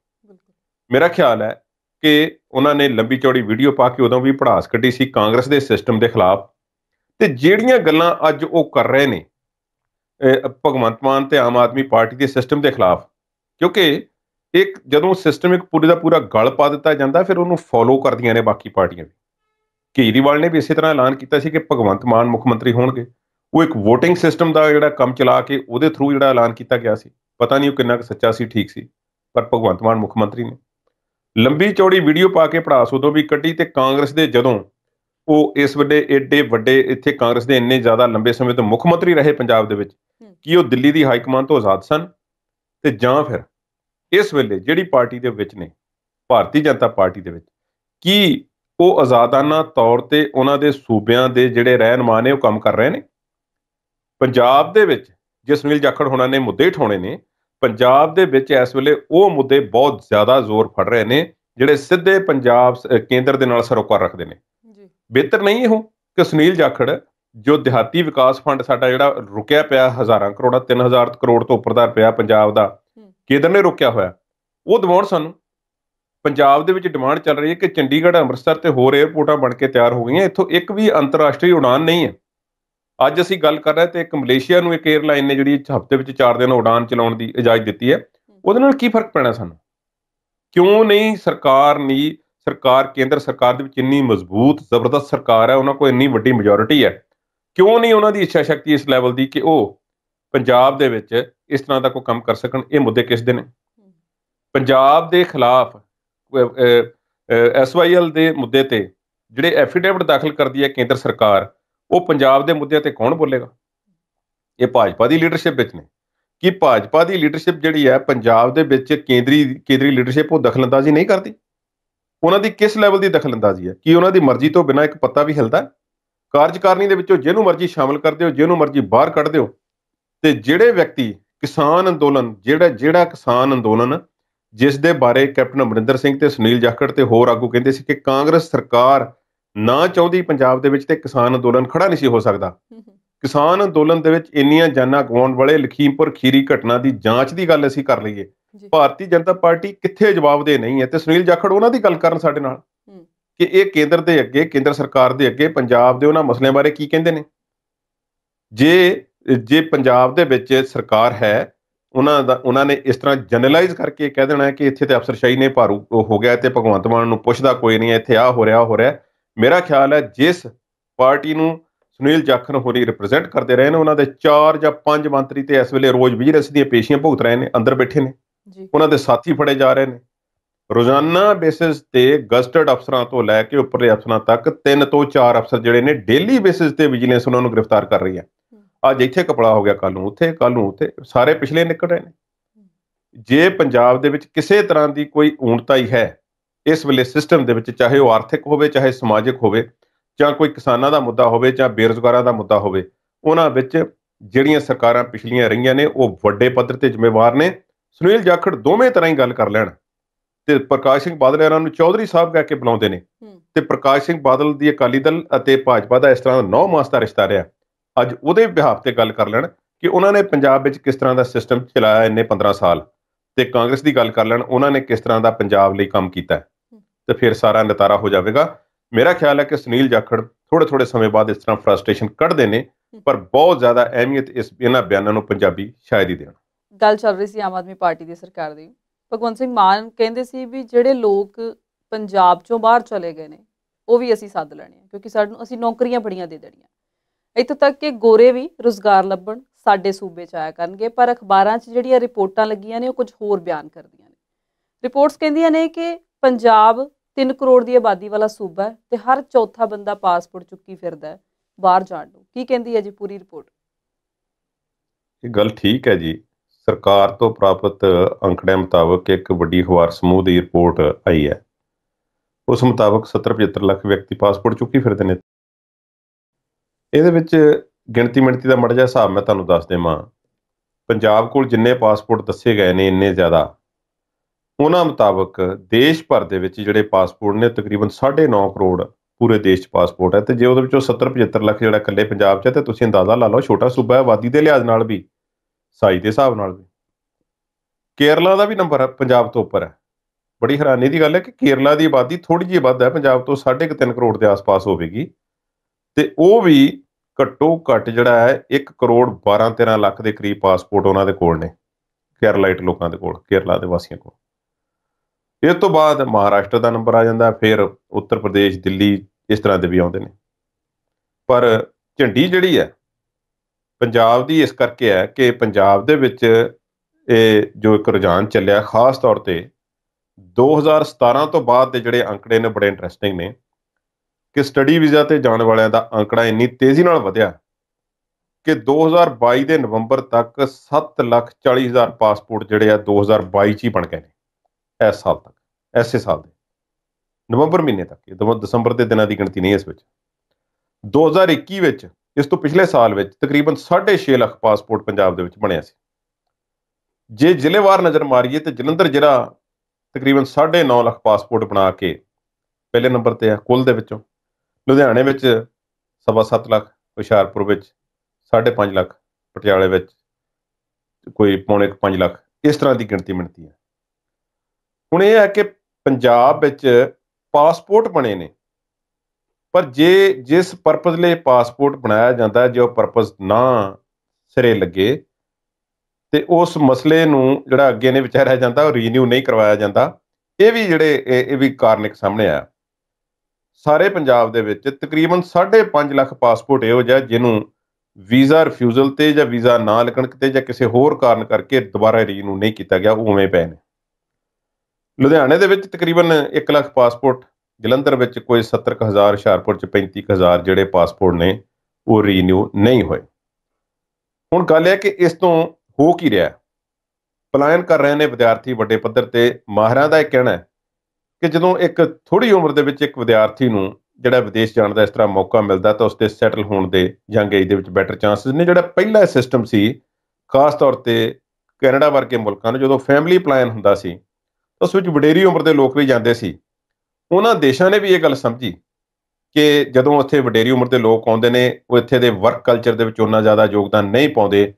ਮੇਰਾ ਖਿਆਲ ਹੈ ਕਿ ਉਹਨਾਂ ਨੇ ਲੰਬੀ ਚੌੜੀ ਵੀਡੀਓ ਪਾ ਕੇ ਉਦੋਂ ਵੀ ਪੜਾਸ ਕੱਢੀ ਸੀ ਕਾਂਗਰਸ ਦੇ ਸਿਸਟਮ ਦੇ ਖਿਲਾਫ ਤੇ ਜਿਹੜੀਆਂ ਗੱਲਾਂ ਅੱਜ ਉਹ ਕਰ ਰਹੇ ਨੇ ਭਗਵੰਤ ਮਾਨ ਤੇ ਆਮ ਆਦਮੀ ਪਾਰਟੀ ਦੇ ਸਿਸਟਮ ਦੇ ਖਿਲਾਫ ਕਿਉਂਕਿ ਇੱਕ ਜਦੋਂ ਸਿਸਟਮ ਇੱਕ ਪੂਰੇ ਦਾ ਪੂਰਾ ਗਲ ਪਾ ਦਿੱਤਾ ਜਾਂਦਾ ਫਿਰ ਉਹਨੂੰ ਫੋਲੋ ਕਰਦੀਆਂ ਨੇ ਬਾਕੀ ਪਾਰਟੀਆਂ ਵੀ ਕੇਜਰੀਵਾਲ ਨੇ ਵੀ ਇਸੇ ਤਰ੍ਹਾਂ ਐਲਾਨ ਕੀਤਾ ਸੀ ਕਿ ਭਗਵੰਤ ਮਾਨ ਮੁੱਖ ਮੰਤਰੀ ਹੋਣਗੇ ਉਹ ਇੱਕ VOTING ਸਿਸਟਮ ਦਾ ਜਿਹੜਾ ਕੰਮ ਚਲਾ ਕੇ ਉਹਦੇ ਥਰੂ ਜਿਹੜਾ ਐਲਾਨ ਕੀਤਾ ਗਿਆ ਸੀ ਪਤਾ ਨਹੀਂ ਉਹ ਕਿੰਨਾ ਕੁ ਸੱਚਾ ਸੀ ਠੀਕ ਸੀ ਪਰ ਭਗਵੰਤ ਮਾਨ ਮੁੱਖ ਮੰਤਰੀ ਨੇ ਲੰਬੀ ਚੌੜੀ ਵੀਡੀਓ ਪਾ ਕੇ ਪੜਾਸ ਉਦੋਂ ਵੀ ਕੱਢੀ ਤੇ ਕਾਂਗਰਸ ਦੇ ਜਦੋਂ ਉਹ ਇਸ ਵੱਡੇ ਏਡੇ ਵੱਡੇ ਇੱਥੇ ਕਾਂਗਰਸ ਦੇ ਇੰਨੇ ਜ਼ਿਆਦਾ ਲੰਬੇ ਸਮੇਂ ਤੋਂ ਮੁੱਖ ਮੰਤਰੀ ਰਹੇ ਪੰਜਾਬ ਦੇ ਵਿੱਚ ਕੀ ਉਹ ਦਿੱਲੀ ਦੀ ਹਾਈ ਕਮਾਂਡ ਤੋਂ ਆਜ਼ਾਦ ਸਨ ਤੇ ਜਾਂ ਫਿਰ ਇਸ ਵੇਲੇ ਜਿਹੜੀ ਪਾਰਟੀ ਦੇ ਵਿੱਚ ਨੇ ਭਾਰਤੀ ਜਨਤਾ ਪਾਰਟੀ ਦੇ ਵਿੱਚ ਕੀ ਉਹ ਆਜ਼ਾਦਾਨਾ ਤੌਰ ਤੇ ਉਹਨਾਂ ਦੇ ਸੂਬਿਆਂ ਦੇ ਜਿਹੜੇ ਰਹਿਨਮਾ ਨੇ ਉਹ ਕੰਮ ਕਰ ਰਹੇ ਨੇ ਪੰਜਾਬ ਦੇ ਵਿੱਚ ਜਿਸ ਮਿਲ ਜਾਖੜ ਹੋਣਾ ਨੇ ਮੁੱਦੇ ਠੋਣੇ ਨੇ ਪੰਜਾਬ ਦੇ ਵਿੱਚ ਇਸ ਵੇਲੇ ਉਹ ਮੁੱਦੇ ਬਹੁਤ ਜ਼ਿਆਦਾ ਜ਼ੋਰ ਫੜ ਰਹੇ ਨੇ ਜਿਹੜੇ ਸਿੱਧੇ ਪੰਜਾਬ ਕੇਂਦਰ ਦੇ ਨਾਲ ਸਰੋਕਾਰ ਰੱਖਦੇ ਨੇ ਜੀ ਬਿਹਤਰ ਨਹੀਂ ਇਹੋ ਕਿ ਸੁਨੀਲ ਜਾਖੜ ਜੋ ਦਿਹਾਤੀ ਵਿਕਾਸ ਫੰਡ ਸਾਡਾ ਜਿਹੜਾ ਰੁਕਿਆ ਪਿਆ ਹਜ਼ਾਰਾਂ ਕਰੋੜਾਂ 3000 ਕਰੋੜ ਤੋਂ ਉੱਪਰ ਦਾ ਪਿਆ ਪੰਜਾਬ ਦਾ ਕਿਦਰ ਨੇ ਰੁਕਿਆ ਹੋਇਆ ਉਹ ਦਿਵਾਉਣ ਸਾਨੂੰ ਪੰਜਾਬ ਦੇ ਵਿੱਚ ਡਿਮਾਂਡ ਚੱਲ ਰਹੀ ਹੈ ਕਿ ਚੰਡੀਗੜ੍ਹ ਅੰਮ੍ਰਿਤਸਰ ਤੇ ਹੋਰ 에어ਪੋਰਟਾਂ ਬਣ ਕੇ ਤਿਆਰ ਹੋ ਗਈਆਂ ਇੱਥੋਂ ਇੱਕ ਵੀ ਅੰਤਰਰਾਸ਼ਟਰੀ ਉਡਾਨ ਨਹੀਂ ਹੈ ਅੱਜ ਅਸੀਂ ਗੱਲ ਕਰ ਰਹੇ ਤੇ ਇੱਕ ਮਲੇਸ਼ੀਆ ਨੂੰ ਇੱਕ 에ਅਰਲਾਈਨ ਨੇ ਜਿਹੜੀ ਹਫ਼ਤੇ ਵਿੱਚ 4 ਦਿਨ ਉਡਾਨ ਚਲਾਉਣ ਦੀ ਇਜਾਜ਼ਤ ਦਿੱਤੀ ਹੈ ਉਹਦੇ ਨਾਲ ਕੀ ਫਰਕ ਪੈਣਾ ਸਾਨੂੰ ਕਿਉਂ ਨਹੀਂ ਸਰਕਾਰ ਨਹੀਂ ਸਰਕਾਰ ਕੇਂਦਰ ਸਰਕਾਰ ਦੇ ਵਿੱਚ ਇੰਨੀ ਮਜ਼ਬੂਤ ਜ਼ਬਰਦਸਤ ਸਰਕਾਰ ਹੈ ਉਹਨਾਂ ਕੋਲ ਇੰਨੀ ਵੱਡੀ ਮੈਜੋਰਿਟੀ ਹੈ ਕਿਉਂ ਨਹੀਂ ਉਹਨਾਂ ਦੀ ਇੱਛਾ ਸ਼ਕਤੀ ਇਸ ਲੈਵਲ ਦੀ ਕਿ ਉਹ ਪੰਜਾਬ ਦੇ ਵਿੱਚ ਇਸ ਤਰ੍ਹਾਂ ਦਾ ਕੋਈ ਕੰਮ ਕਰ ਸਕਣ ਇਹ ਮੁੱਦੇ ਕਿਸ ਦੇ ਨੇ ਪੰਜਾਬ ਦੇ ਖਿਲਾਫ ਐਸਵਾਈਐਲ ਦੇ ਮੁੱਦੇ ਤੇ ਜਿਹੜੇ ਐਫੀਡੇਵਿਟ ਦਾਖਲ ਕਰਦੀ ਹੈ ਕੇਂਦਰ ਸਰਕਾਰ ਉਹ ਪੰਜਾਬ ਦੇ ਮੁੱਦੇ ਤੇ ਕੌਣ ਬੋਲੇਗਾ ਇਹ ਭਾਜਪਾ ਦੀ ਲੀਡਰਸ਼ਿਪ ਵਿੱਚ ਨੇ ਕਿ ਭਾਜਪਾ ਦੀ ਲੀਡਰਸ਼ਿਪ ਜਿਹੜੀ ਹੈ ਪੰਜਾਬ ਦੇ ਵਿੱਚ ਕੇਂਦਰੀ ਕੇਂਦਰੀ ਲੀਡਰਸ਼ਿਪ ਉਹ ਦਖਲਅੰਦਾਜ਼ੀ ਨਹੀਂ ਕਰਦੀ ਉਹਨਾਂ ਦੀ ਕਿਸ ਲੈਵਲ ਦੀ ਦਖਲਅੰਦਾਜ਼ੀ ਹੈ ਕੀ ਉਹਨਾਂ ਦੀ ਮਰਜ਼ੀ ਤੋਂ ਬਿਨਾਂ ਇੱਕ ਪੱਤਾ ਵੀ ਹਿਲਦਾ ਕਾਰਜਕਾਰਨੀ ਦੇ ਵਿੱਚੋਂ ਜਿਹਨੂੰ ਮਰਜ਼ੀ ਸ਼ਾਮਲ ਕਰਦੇ ਹੋ ਜਿਹਨੂੰ ਮਰਜ਼ੀ ਬਾਹਰ ਕੱਢ ਦਿਓ ਤੇ ਜਿਹੜੇ ਵਿਅਕਤੀ ਕਿਸਾਨ ਅੰਦੋਲਨ ਜਿਹੜਾ ਜਿਹੜਾ ਕਿਸਾਨ ਅੰਦੋਲਨ ਜਿਸ ਦੇ ਬਾਰੇ ਕੈਪਟਨ ਅਮਰਿੰਦਰ ਸਿੰਘ ਤੇ ਸੁਨੀਲ ਜਾਖੜ ਤੇ ਹੋਰ ਆਗੂ ਕਹਿੰਦੇ ਸੀ ਕਿ ਕਾਂਗਰਸ ਸਰਕਾਰ ਨਾ ਚਾਹੁੰਦੀ ਪੰਜਾਬ ਦੇ ਵਿੱਚ ਤੇ ਕਿਸਾਨ ਅੰਦੋਲਨ ਖੜਾ ਨਹੀਂ ਸੀ ਹੋ ਸਕਦਾ ਕਿਸਾਨ ਅੰਦੋਲਨ ਦੇ ਵਿੱਚ ਇੰਨੀਆਂ ਜਾਨਾਂ ਗਵਾਉਣ ਵਾਲੇ ਲਖੀਮਪੁਰ ਖੀਰੀ ਘਟਨਾ ਦੀ ਜਾਂਚ ਦੀ ਗੱਲ ਅਸੀਂ ਕਰ ਲਈਏ ਭਾਰਤੀ ਜਨਤਾ ਪਾਰਟੀ ਕਿੱਥੇ ਜਵਾਬਦੇ ਨਹੀਂ ਹੈ ਤੇ ਸੁਨੀਲ ਜਾਖੜ ਉਹਨਾਂ ਦੀ ਗੱਲ ਕਰਨ ਸਾਡੇ ਨਾਲ ਕਿ ਇਹ ਕੇਂਦਰ ਦੇ ਅੱਗੇ ਕੇਂਦਰ ਸਰਕਾਰ ਦੇ ਅੱਗੇ ਪੰਜਾਬ ਦੇ ਉਹਨਾਂ ਮਸਲਿਆਂ ਬਾਰੇ ਕੀ ਕਹਿੰਦੇ ਨੇ ਜੇ ਜੇ ਪੰਜਾਬ ਦੇ ਵਿੱਚ ਸਰਕਾਰ ਹੈ ਉਹਨਾਂ ਦਾ ਉਹਨਾਂ ਨੇ ਇਸ ਤਰ੍ਹਾਂ ਜਨਰਲਾਈਜ਼ ਕਰਕੇ ਕਹਿ ਦੇਣਾ ਕਿ ਇੱਥੇ ਤੇ ਅਫਸਰਸ਼ਾਹੀ ਨੇ ਭਾਰੂ ਹੋ ਗਿਆ ਤੇ ਭਗਵੰਤ ਮਾਨ ਨੂੰ ਪੁੱਛਦਾ ਕੋਈ ਨਹੀਂ ਇੱਥੇ ਆ ਹੋ ਰਿਹਾ ਹੋ ਰਿਹਾ ਮੇਰਾ ਖਿਆਲ ਹੈ ਜਿਸ ਪਾਰਟੀ ਨੂੰ ਸੁਨੀਲ ਜਾਖਣ ਹੋਰੀ ਰਿਪਰੈਜ਼ੈਂਟ ਕਰਦੇ ਰਹੇ ਨੇ ਉਹਨਾਂ ਦੇ 4 ਜਾਂ 5 ਮੰਤਰੀ ਤੇ ਇਸ ਵੇਲੇ ਰੋਜ਼ ਵਿਜੀਲੈਂਸ ਦੀਆਂ ਪੇਸ਼ੀਆਂ ਭੁਗਤ ਰਹੇ ਨੇ ਅੰਦਰ ਬੈਠੇ ਨੇ ਉਹਨਾਂ ਦੇ ਸਾਥੀ ਫੜੇ ਜਾ ਰਹੇ ਨੇ ਰੋਜ਼ਾਨਾ ਬੇਸਿਸ ਤੇ ਗਸਟਡ ਅਫਸਰਾਂ ਤੋਂ ਲੈ ਕੇ ਉੱਪਰਲੇ ਅਫਸਰਾਂ ਤੱਕ ਤਿੰਨ ਤੋਂ ਚਾਰ ਅਫਸਰ ਜਿਹੜੇ ਨੇ ਡੇਲੀ ਬੇਸਿਸ ਤੇ ਵਿਜੀਲੈਂਸ ਉਹਨਾਂ ਨੂੰ ਗ੍ਰਿਫਤਾਰ ਕਰ ਰਹੀ ਹੈ ਅੱਜ ਇੱਥੇ ਕਪੜਾ ਹੋ ਗਿਆ ਕੱਲ ਨੂੰ ਉੱਥੇ ਕੱਲ ਨੂੰ ਉੱਥੇ ਸਾਰੇ ਪਿਛਲੇ ਨਿਕਲ ਰਹੇ ਨੇ ਜੇ ਪੰਜਾਬ ਦੇ ਵਿੱਚ ਕਿਸੇ ਤਰ੍ਹਾਂ ਦੀ ਕੋਈ ਊਣਤਾਈ ਹੈ ਇਸ ਵੇਲੇ ਸਿਸਟਮ ਦੇ ਵਿੱਚ ਚਾਹੇ ਉਹ ਆਰਥਿਕ ਹੋਵੇ ਚਾਹੇ ਸਮਾਜਿਕ ਹੋਵੇ ਜਾਂ ਕੋਈ ਕਿਸਾਨਾਂ ਦਾ ਮੁੱਦਾ ਹੋਵੇ ਜਾਂ ਬੇਰੋਜ਼ਗਾਰਾਂ ਦਾ ਮੁੱਦਾ ਹੋਵੇ ਉਹਨਾਂ ਵਿੱਚ ਜਿਹੜੀਆਂ ਸਰਕਾਰਾਂ ਪਿਛਲੀਆਂ ਰਹੀਆਂ ਨੇ ਉਹ ਵੱਡੇ ਪੱਧਰ ਤੇ ਜ਼ਿੰਮੇਵਾਰ ਨੇ ਸੁਨੀਲ ਜਾਖੜ ਦੋਵੇਂ ਤਰ੍ਹਾਂ ਹੀ ਗੱਲ ਕਰ ਲੈਣ ਤੇ ਪ੍ਰਕਾਸ਼ ਸਿੰਘ ਬਾਦਲ ਇਹਨਾਂ ਨੂੰ ਚੌਧਰੀ ਸਾਹਿਬ ਕਹਿ ਕੇ ਬੁਲਾਉਂਦੇ ਨੇ ਤੇ ਪ੍ਰਕਾਸ਼ ਸਿੰਘ ਬਾਦਲ ਦੀ ਅਕਾਲੀ ਦਲ ਅਤੇ ਭਾਜਪਾ ਦਾ ਇਸ ਤਰ੍ਹਾਂ ਦਾ 9 ਮਾਸ ਦਾ ਰਿਸ਼ਤਾ ਰਿਹਾ ਅੱਜ ਉਹਦੇ ਵਿਹਾਰ ਤੇ ਗੱਲ ਕਰ ਲੈਣ ਕਿ ਉਹਨਾਂ ਨੇ ਪੰਜਾਬ ਵਿੱਚ ਕਿਸ ਤਰ੍ਹਾਂ ਦਾ ਸਿਸਟਮ ਚਲਾਇਆ ਇੰਨੇ 15 ਸਾਲ ਤੇ ਕਾਂਗਰਸ ਦੀ ਗੱਲ ਕਰ ਲੈਣ ਉਹਨਾਂ ਨੇ ਕਿਸ ਤਰ੍ਹਾਂ ਦਾ ਪੰਜਾਬ ਲਈ ਕੰਮ ਕੀਤਾ ਤੇ ਫਿਰ ਸਾਰਾ ਨਤਾਰਾ ਹੋ ਜਾਵੇਗਾ ਮੇਰਾ ਖਿਆਲ ਹੈ ਕਿ ਸੁਨੀਲ ਜਾਖੜ ਥੋੜੇ ਥੋੜੇ ਸਮੇਂ ਬਾਅਦ ਇਸ ਤਰ੍ਹਾਂ ਫਰਸਟ੍ਰੇਸ਼ਨ ਕੱਢਦੇ ਨੇ ਪਰ ਬਹੁਤ ਜ਼ਿਆਦਾ ਅਹਿਮੀਅਤ ਇਸ ਇਹਨਾਂ ਬਿਆਨਾਂ ਨੂੰ ਪੰਜਾਬੀ ਸ਼ਾਇਦ ਹੀ ਦੇਣ ਗੱਲ ਚੱਲ ਰਹੀ ਸੀ ਆਮ ਆਦਮੀ ਪਾਰਟੀ ਦੀ ਸਰਕਾਰ ਦੀ ਭਗਵੰਤ ਸਿੰਘ ਮਾਨ ਕਹਿੰਦੇ ਸੀ ਵੀ ਜਿਹੜੇ ਲੋਕ ਪੰਜਾਬ ਚੋਂ ਬਾਹਰ ਚਲੇ ਗਏ ਨੇ ਉਹ ਵੀ ਅਸੀਂ ਸੱਦ ਲੈਣੇ ਆ ਕਿਉਂਕਿ ਸਾਨੂੰ ਅਸੀਂ ਨੌਕਰੀਆਂ ਬੜੀਆਂ ਦੇ ਦੇਣੀਆਂ ਇੱਥੋਂ ਤੱਕ ਕਿ ਗੋਰੇ ਵੀ ਰੋਜ਼ਗਾਰ ਲੱਭਣ ਸਾਡੇ ਸੂਬੇ 'ਚ ਆਇਆ ਕਰਨਗੇ ਪਰ ਅਖਬਾਰਾਂ 'ਚ ਜਿਹੜੀਆਂ ਰਿਪੋਰਟਾਂ ਲੱਗੀਆਂ ਨੇ ਉਹ ਕੁਝ ਹੋਰ ਬਿਆਨ ਕਰਦੀਆਂ ਨੇ ਰਿਪੋਰਟਸ ਕਹਿੰਦੀਆਂ ਨੇ ਕਿ ਪੰਜਾਬ 3 ਕਰੋੜ ਦੀ ਆਬਾਦੀ ਵਾਲਾ ਸੂਬਾ ਹੈ ਤੇ ਹਰ ਚੌਥਾ ਬੰਦਾ ਪਾਸਪੋਰਟ ਚੁੱਕੀ ਫਿਰਦਾ ਹੈ ਬਾਹਰ ਜਾਣ ਨੂੰ ਕੀ ਕਹਿੰਦੀ ਹੈ ਜੀ ਪੂਰੀ ਰਿਪੋਰਟ ਇਹ ਗੱਲ ਠੀਕ ਹੈ ਜੀ ਸਰਕਾਰ ਤੋਂ ਪ੍ਰਾਪਤ ਅੰਕੜਿਆਂ ਮੁਤਾਬਕ ਇੱਕ ਵੱਡੀ ਅਖਬਾਰ ਸਮੂਹ ਦੀ ਰਿਪੋਰਟ ਆਈ ਹੈ ਉਸ ਮੁਤਾਬਕ 70-75 ਲੱਖ ਵਿਅਕਤੀ ਪਾਸਪੋਰਟ ਚੁੱਕੀ ਫਿਰਦੇ ਨੇ ਇਹਦੇ ਵਿੱਚ ਗਿਣਤੀ ਮਿਣਤੀ ਦਾ ਮੜਜਾ ਹਿਸਾਬ ਮੈਂ ਤੁਹਾਨੂੰ ਦੱਸ ਦੇਵਾਂ ਪੰਜਾਬ ਕੋਲ ਜਿੰਨੇ ਪਾਸਪੋਰਟ ਦੱਸੇ ਗਏ ਨੇ ਇੰਨੇ ਜ਼ਿਆਦਾ ਉਹਨਾਂ ਮੁਤਾਬਕ ਦੇਸ਼ ਭਰ ਦੇ ਵਿੱਚ ਜਿਹੜੇ ਪਾਸਪੋਰਟ ਨੇ ਤਕਰੀਬਨ 9.5 ਕਰੋੜ ਪੂਰੇ ਦੇਸ਼ 'ਚ ਪਾਸਪੋਰਟ ਹੈ ਤੇ ਜੇ ਉਹਦੇ ਵਿੱਚੋਂ 70-75 ਲੱਖ ਜਿਹੜਾ ਇਕੱਲੇ ਪੰਜਾਬ 'ਚ ਹੈ ਤੇ ਤੁਸੀਂ ਅੰਦਾਜ਼ਾ ਲਾ ਲਓ ਛੋਟਾ ਸੂਬਾ ਹੈ ਆਬਾਦੀ ਦੇ ਲਿਹਾਜ਼ ਨਾਲ ਵੀ ਸਾਈਜ਼ ਦੇ ਹਿਸਾਬ ਨਾਲ ਵੀ ਕੇਰਲਾ ਦਾ ਵੀ ਨੰਬਰ ਪੰਜਾਬ ਤੋਂ ਉੱਪਰ ਹੈ ਬੜੀ ਹੈਰਾਨੀ ਦੀ ਗੱਲ ਹੈ ਕਿ ਕੇਰਲਾ ਦੀ ਆਬਾਦੀ ਥੋੜੀ ਜਿਹੀ ਵੱਧ ਹੈ ਪੰਜਾਬ ਤੋਂ 3.5 ਕਰੋੜ ਦੇ ਆਸ-ਪਾਸ ਹੋਵੇਗੀ ਤੇ ਉਹ ਵੀ ਘੱਟੋ ਘੱਟ ਜਿਹੜਾ ਹੈ 1 ਕਰੋੜ 12-13 ਲੱਖ ਦੇ ਕਰੀਬ ਪਾਸਪੋਰਟ ਉਹਨਾਂ ਦੇ ਕੋਲ ਨੇ ਕੇਰਲਾਈਟ ਲੋਕਾਂ ਦੇ ਕੋਲ ਕੇਰਲਾ ਦੇ ਵਾਸੀਆਂ ਕੋਲ ਇਸ ਤੋਂ ਬਾਅਦ ਮਹਾਰਾਸ਼ਟਰ ਦਾ ਨੰਬਰ ਆ ਜਾਂਦਾ ਫਿਰ ਉੱਤਰ ਪ੍ਰਦੇਸ਼ ਦਿੱਲੀ ਇਸ ਤਰ੍ਹਾਂ ਦੇ ਵੀ ਆਉਂਦੇ ਨੇ ਪਰ ਝੰਡੀ ਜਿਹੜੀ ਹੈ ਪੰਜਾਬ ਦੀ ਇਸ ਕਰਕੇ ਹੈ ਕਿ ਪੰਜਾਬ ਦੇ ਵਿੱਚ ਇਹ ਜੋ ਇੱਕ ਰੁਝਾਨ ਚੱਲਿਆ ਖਾਸ ਤੌਰ ਤੇ 2017 ਤੋਂ ਬਾਅਦ ਦੇ ਜਿਹੜੇ ਅੰਕੜੇ ਨੇ ਬੜੇ ਇੰਟਰਸਟਿੰਗ ਨੇ ਕਿ ਸਟੱਡੀ ਵੀਜ਼ਾ ਤੇ ਜਾਣ ਵਾਲਿਆਂ ਦਾ ਅੰਕੜਾ ਇੰਨੀ ਤੇਜ਼ੀ ਨਾਲ ਵਧਿਆ ਕਿ 2022 ਦੇ ਨਵੰਬਰ ਤੱਕ 7,40,000 ਪਾਸਪੋਰਟ ਜਿਹੜੇ ਆ 2022 ਚ ਹੀ ਬਣ ਗਏ ਨੇ ਇਸ ਸਾਲ ਤੱਕ ਐਸੇ ਸਾਲ ਦੇ ਨਵੰਬਰ ਮਹੀਨੇ ਤੱਕ ਇਹ ਦਸੰਬਰ ਦੇ ਦਿਨਾਂ ਦੀ ਗਿਣਤੀ ਨਹੀਂ ਇਸ ਵਿੱਚ 2021 ਵਿੱਚ ਇਸ ਤੋਂ ਪਿਛਲੇ ਸਾਲ ਵਿੱਚ ਤਕਰੀਬਨ 6.5 ਲੱਖ ਪਾਸਪੋਰਟ ਪੰਜਾਬ ਦੇ ਵਿੱਚ ਬਣਿਆ ਸੀ ਜੇ ਜ਼ਿਲ੍ਹੇਵਾਰ ਨਜ਼ਰ ਮਾਰੀਏ ਤੇ ਜਲੰਧਰ ਜ਼ਿਲ੍ਹਾ ਤਕਰੀਬਨ 9.5 ਲੱਖ ਪਾਸਪੋਰਟ ਬਣਾ ਕੇ ਪਹਿਲੇ ਨੰਬਰ ਤੇ ਆ ਕੁੱਲ ਦੇ ਵਿੱਚੋਂ ਲੁਧਿਆਣੇ ਵਿੱਚ ਸਵਾ 7 ਲੱਖ ਹੁਸ਼ਿਆਰਪੁਰ ਵਿੱਚ 5.5 ਲੱਖ ਪਟਿਆਲੇ ਵਿੱਚ ਕੋਈ ਪੌਣੇ 5 ਲੱਖ ਇਸ ਤਰ੍ਹਾਂ ਦੀ ਗਿਣਤੀ ਮਿਲਦੀ ਹੈ ਹੁਣ ਇਹ ਹੈ ਕਿ ਪੰਜਾਬ ਵਿੱਚ ਪਾਸਪੋਰਟ ਬਣੇ ਨੇ ਪਰ ਜੇ ਜਿਸ ਪਰਪਸ ਲਈ ਪਾਸਪੋਰਟ ਬਣਾਇਆ ਜਾਂਦਾ ਹੈ ਜੇ ਉਹ ਪਰਪਸ ਨਾ ਸਿਰੇ ਲੱਗੇ ਤੇ ਉਸ ਮਸਲੇ ਨੂੰ ਜਿਹੜਾ ਅੱਗੇ ਨੇ ਵਿਚਾਰਿਆ ਜਾਂਦਾ ਉਹ ਰੀਨਿਊ ਨਹੀਂ ਕਰਵਾਇਆ ਜਾਂਦਾ ਇਹ ਵੀ ਜਿਹੜੇ ਇਹ ਵੀ ਕਾਰਨ ਇੱਕ ਸਾਹਮਣੇ ਆਇਆ ਸਾਰੇ ਪੰਜਾਬ ਦੇ ਵਿੱਚ ਤਕਰੀਬਨ 5.5 ਲੱਖ ਪਾਸਪੋਰਟ ਇਹੋ ਜਿਹਾ ਜਿਹਨੂੰ ਵੀਜ਼ਾ ਰਿਫਿਊਜ਼ਲ ਤੇ ਜਾਂ ਵੀਜ਼ਾ ਨਾ ਲੱਗਣ ਤੇ ਜਾਂ ਕਿਸੇ ਹੋਰ ਕਾਰਨ ਕਰਕੇ ਦੁਬਾਰਾ ਰੀਨਿਊ ਨਹੀਂ ਕੀਤਾ ਗਿਆ ਉਵੇਂ ਪਏ ਨੇ ਲੁਧਿਆਣੇ ਦੇ ਵਿੱਚ ਤਕਰੀਬਨ 1 ਲੱਖ ਪਾਸਪੋਰਟ ਜਲੰਧਰ ਵਿੱਚ ਕੋਈ 70000 ਹੁਸ਼ਿਆਰਪੁਰ ਚ 35000 ਜਿਹੜੇ ਪਾਸਪੋਰਟ ਨੇ ਉਹ ਰੀਨਿਊ ਨਹੀਂ ਹੋਏ ਹੁਣ ਗੱਲ ਹੈ ਕਿ ਇਸ ਤੋਂ ਹੋ ਕੀ ਰਿਹਾ ਪਲਾਨ ਕਰ ਰਹੇ ਨੇ ਵਿਦਿਆਰਥੀ ਵੱਡੇ ਪੱਧਰ ਤੇ ਮਾਹਰਾਂ ਦਾ ਇਹ ਕਹਿਣਾ ਹੈ ਕਿ ਜਦੋਂ ਇੱਕ ਥੋੜੀ ਉਮਰ ਦੇ ਵਿੱਚ ਇੱਕ ਵਿਦਿਆਰਥੀ ਨੂੰ ਜਿਹੜਾ ਵਿਦੇਸ਼ ਜਾਣ ਦਾ ਇਸ ਤਰ੍ਹਾਂ ਮੌਕਾ ਮਿਲਦਾ ਤਾਂ ਉਸਦੇ ਸੈਟਲ ਹੋਣ ਦੇ ਜਾਂ ਗੇਜ ਦੇ ਵਿੱਚ ਬੈਟਰ ਚਾਂਸਸ ਨੇ ਜਿਹੜਾ ਪਹਿਲਾ ਸਿਸਟਮ ਸੀ ਖਾਸ ਤੌਰ ਤੇ ਕੈਨੇਡਾ ਵਰਗੇ ਮੁਲਕਾਂ ਨੂੰ ਜਦੋਂ ਫੈਮਿਲੀ ਪਲਾਨ ਹੁੰਦਾ ਸੀ ਉਸ ਵਿੱਚ ਵਡੇਰੀ ਉਮਰ ਦੇ ਲੋਕ ਵੀ ਜਾਂਦੇ ਸੀ ਉਹਨਾਂ ਦੇਸ਼ਾਂ ਨੇ ਵੀ ਇਹ ਗੱਲ ਸਮਝੀ ਕਿ ਜਦੋਂ ਉੱਥੇ ਵਡੇਰੀ ਉਮਰ ਦੇ ਲੋਕ ਆਉਂਦੇ ਨੇ ਉਹ ਇੱਥੇ ਦੇ ਵਰਕ ਕਲਚਰ ਦੇ ਵਿੱਚ ਉਹਨਾਂ ਜ਼ਿਆਦਾ ਯੋਗਦਾਨ ਨਹੀਂ ਪਾਉਂਦੇ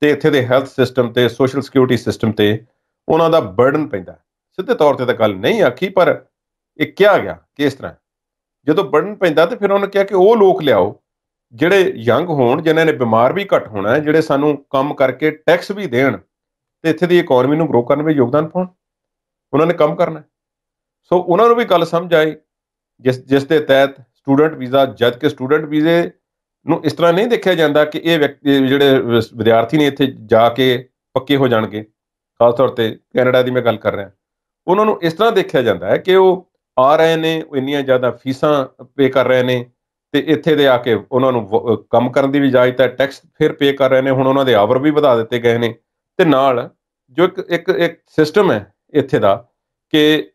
ਤੇ ਇੱਥੇ ਦੇ ਹੈਲਥ ਸਿਸਟਮ ਤੇ ਸੋਸ਼ਲ ਸਿਕਿਉਰਿਟੀ ਸਿਸਟਮ ਤੇ ਉਹਨਾਂ ਦਾ ਬਰਡਨ ਪੈਂਦਾ ਸਿੱਧੇ ਤੌਰ ਤੇ ਤਾਂ ਗੱਲ ਨਹੀਂ ਆਖੀ ਪਰ ਇਹ ਕਿਹਾ ਗਿਆ ਕਿ ਇਸ ਤਰ੍ਹਾਂ ਜਦੋਂ ਬਰਡਨ ਪੈਂਦਾ ਤੇ ਫਿਰ ਉਹਨਾਂ ਕਿਹਾ ਕਿ ਉਹ ਲੋਕ ਲਿਆਓ ਜਿਹੜੇ ਯੰਗ ਹੋਣ ਜਿਨ੍ਹਾਂ ਨੇ ਬਿਮਾਰ ਵੀ ਘੱਟ ਹੋਣਾ ਹੈ ਜਿਹੜੇ ਸਾਨੂੰ ਕੰਮ ਕਰਕੇ ਟੈਕਸ ਵੀ ਦੇਣ ਤੇ ਇੱਥੇ ਦੀ ਇਕਨੋਮੀ ਨੂੰ ਗਰੋ ਕਰਨ ਵਿੱਚ ਯੋਗਦਾਨ ਪਾਉਣ ਉਹਨਾਂ ਨੇ ਕੰਮ ਕਰਨਾ ਸੋ ਉਹਨਾਂ ਨੂੰ ਵੀ ਗੱਲ ਸਮਝ ਆਈ ਜਿਸ ਜਿਸ ਦੇ ਤਹਿਤ ਸਟੂਡੈਂਟ ਵੀਜ਼ਾ ਜਦ ਕਿ ਸਟੂਡੈਂਟ ਵੀਜ਼ੇ ਨੂੰ ਇਸ ਤਰ੍ਹਾਂ ਨਹੀਂ ਦੇਖਿਆ ਜਾਂਦਾ ਕਿ ਇਹ ਵਿਅਕਤੀ ਜਿਹੜੇ ਵਿਦਿਆਰਥੀ ਨੇ ਇੱਥੇ ਜਾ ਕੇ ਪੱਕੇ ਹੋ ਜਾਣਗੇ ਖਾਸ ਤੌਰ ਤੇ ਕੈਨੇਡਾ ਦੀ ਮੈਂ ਗੱਲ ਕਰ ਰਿਹਾ ਉਹਨਾਂ ਨੂੰ ਇਸ ਤਰ੍ਹਾਂ ਦੇਖਿਆ ਜਾਂਦਾ ਹੈ ਕਿ ਉਹ ਆ ਰਹੇ ਨੇ ਉਹ ਇੰਨੀਆਂ ਜ਼ਿਆਦਾ ਫੀਸਾਂ ਪੇ ਕਰ ਰਹੇ ਨੇ ਤੇ ਇੱਥੇ ਦੇ ਆ ਕੇ ਉਹਨਾਂ ਨੂੰ ਕੰਮ ਕਰਨ ਦੀ ਵੀ ਇਜਾਜ਼ਤ ਹੈ ਟੈਕਸ ਫਿਰ ਪੇ ਕਰ ਰਹੇ ਨੇ ਹੁਣ ਉਹਨਾਂ ਦੇ ਆਵਰ ਵੀ ਵਧਾ ਦਿੱਤੇ ਗਏ ਨੇ ਤੇ ਨਾਲ ਜੋ ਇੱਕ ਇੱਕ ਇੱਕ ਸਿਸਟਮ ਹੈ ਇੱਥੇ ਦਾ ਕਿ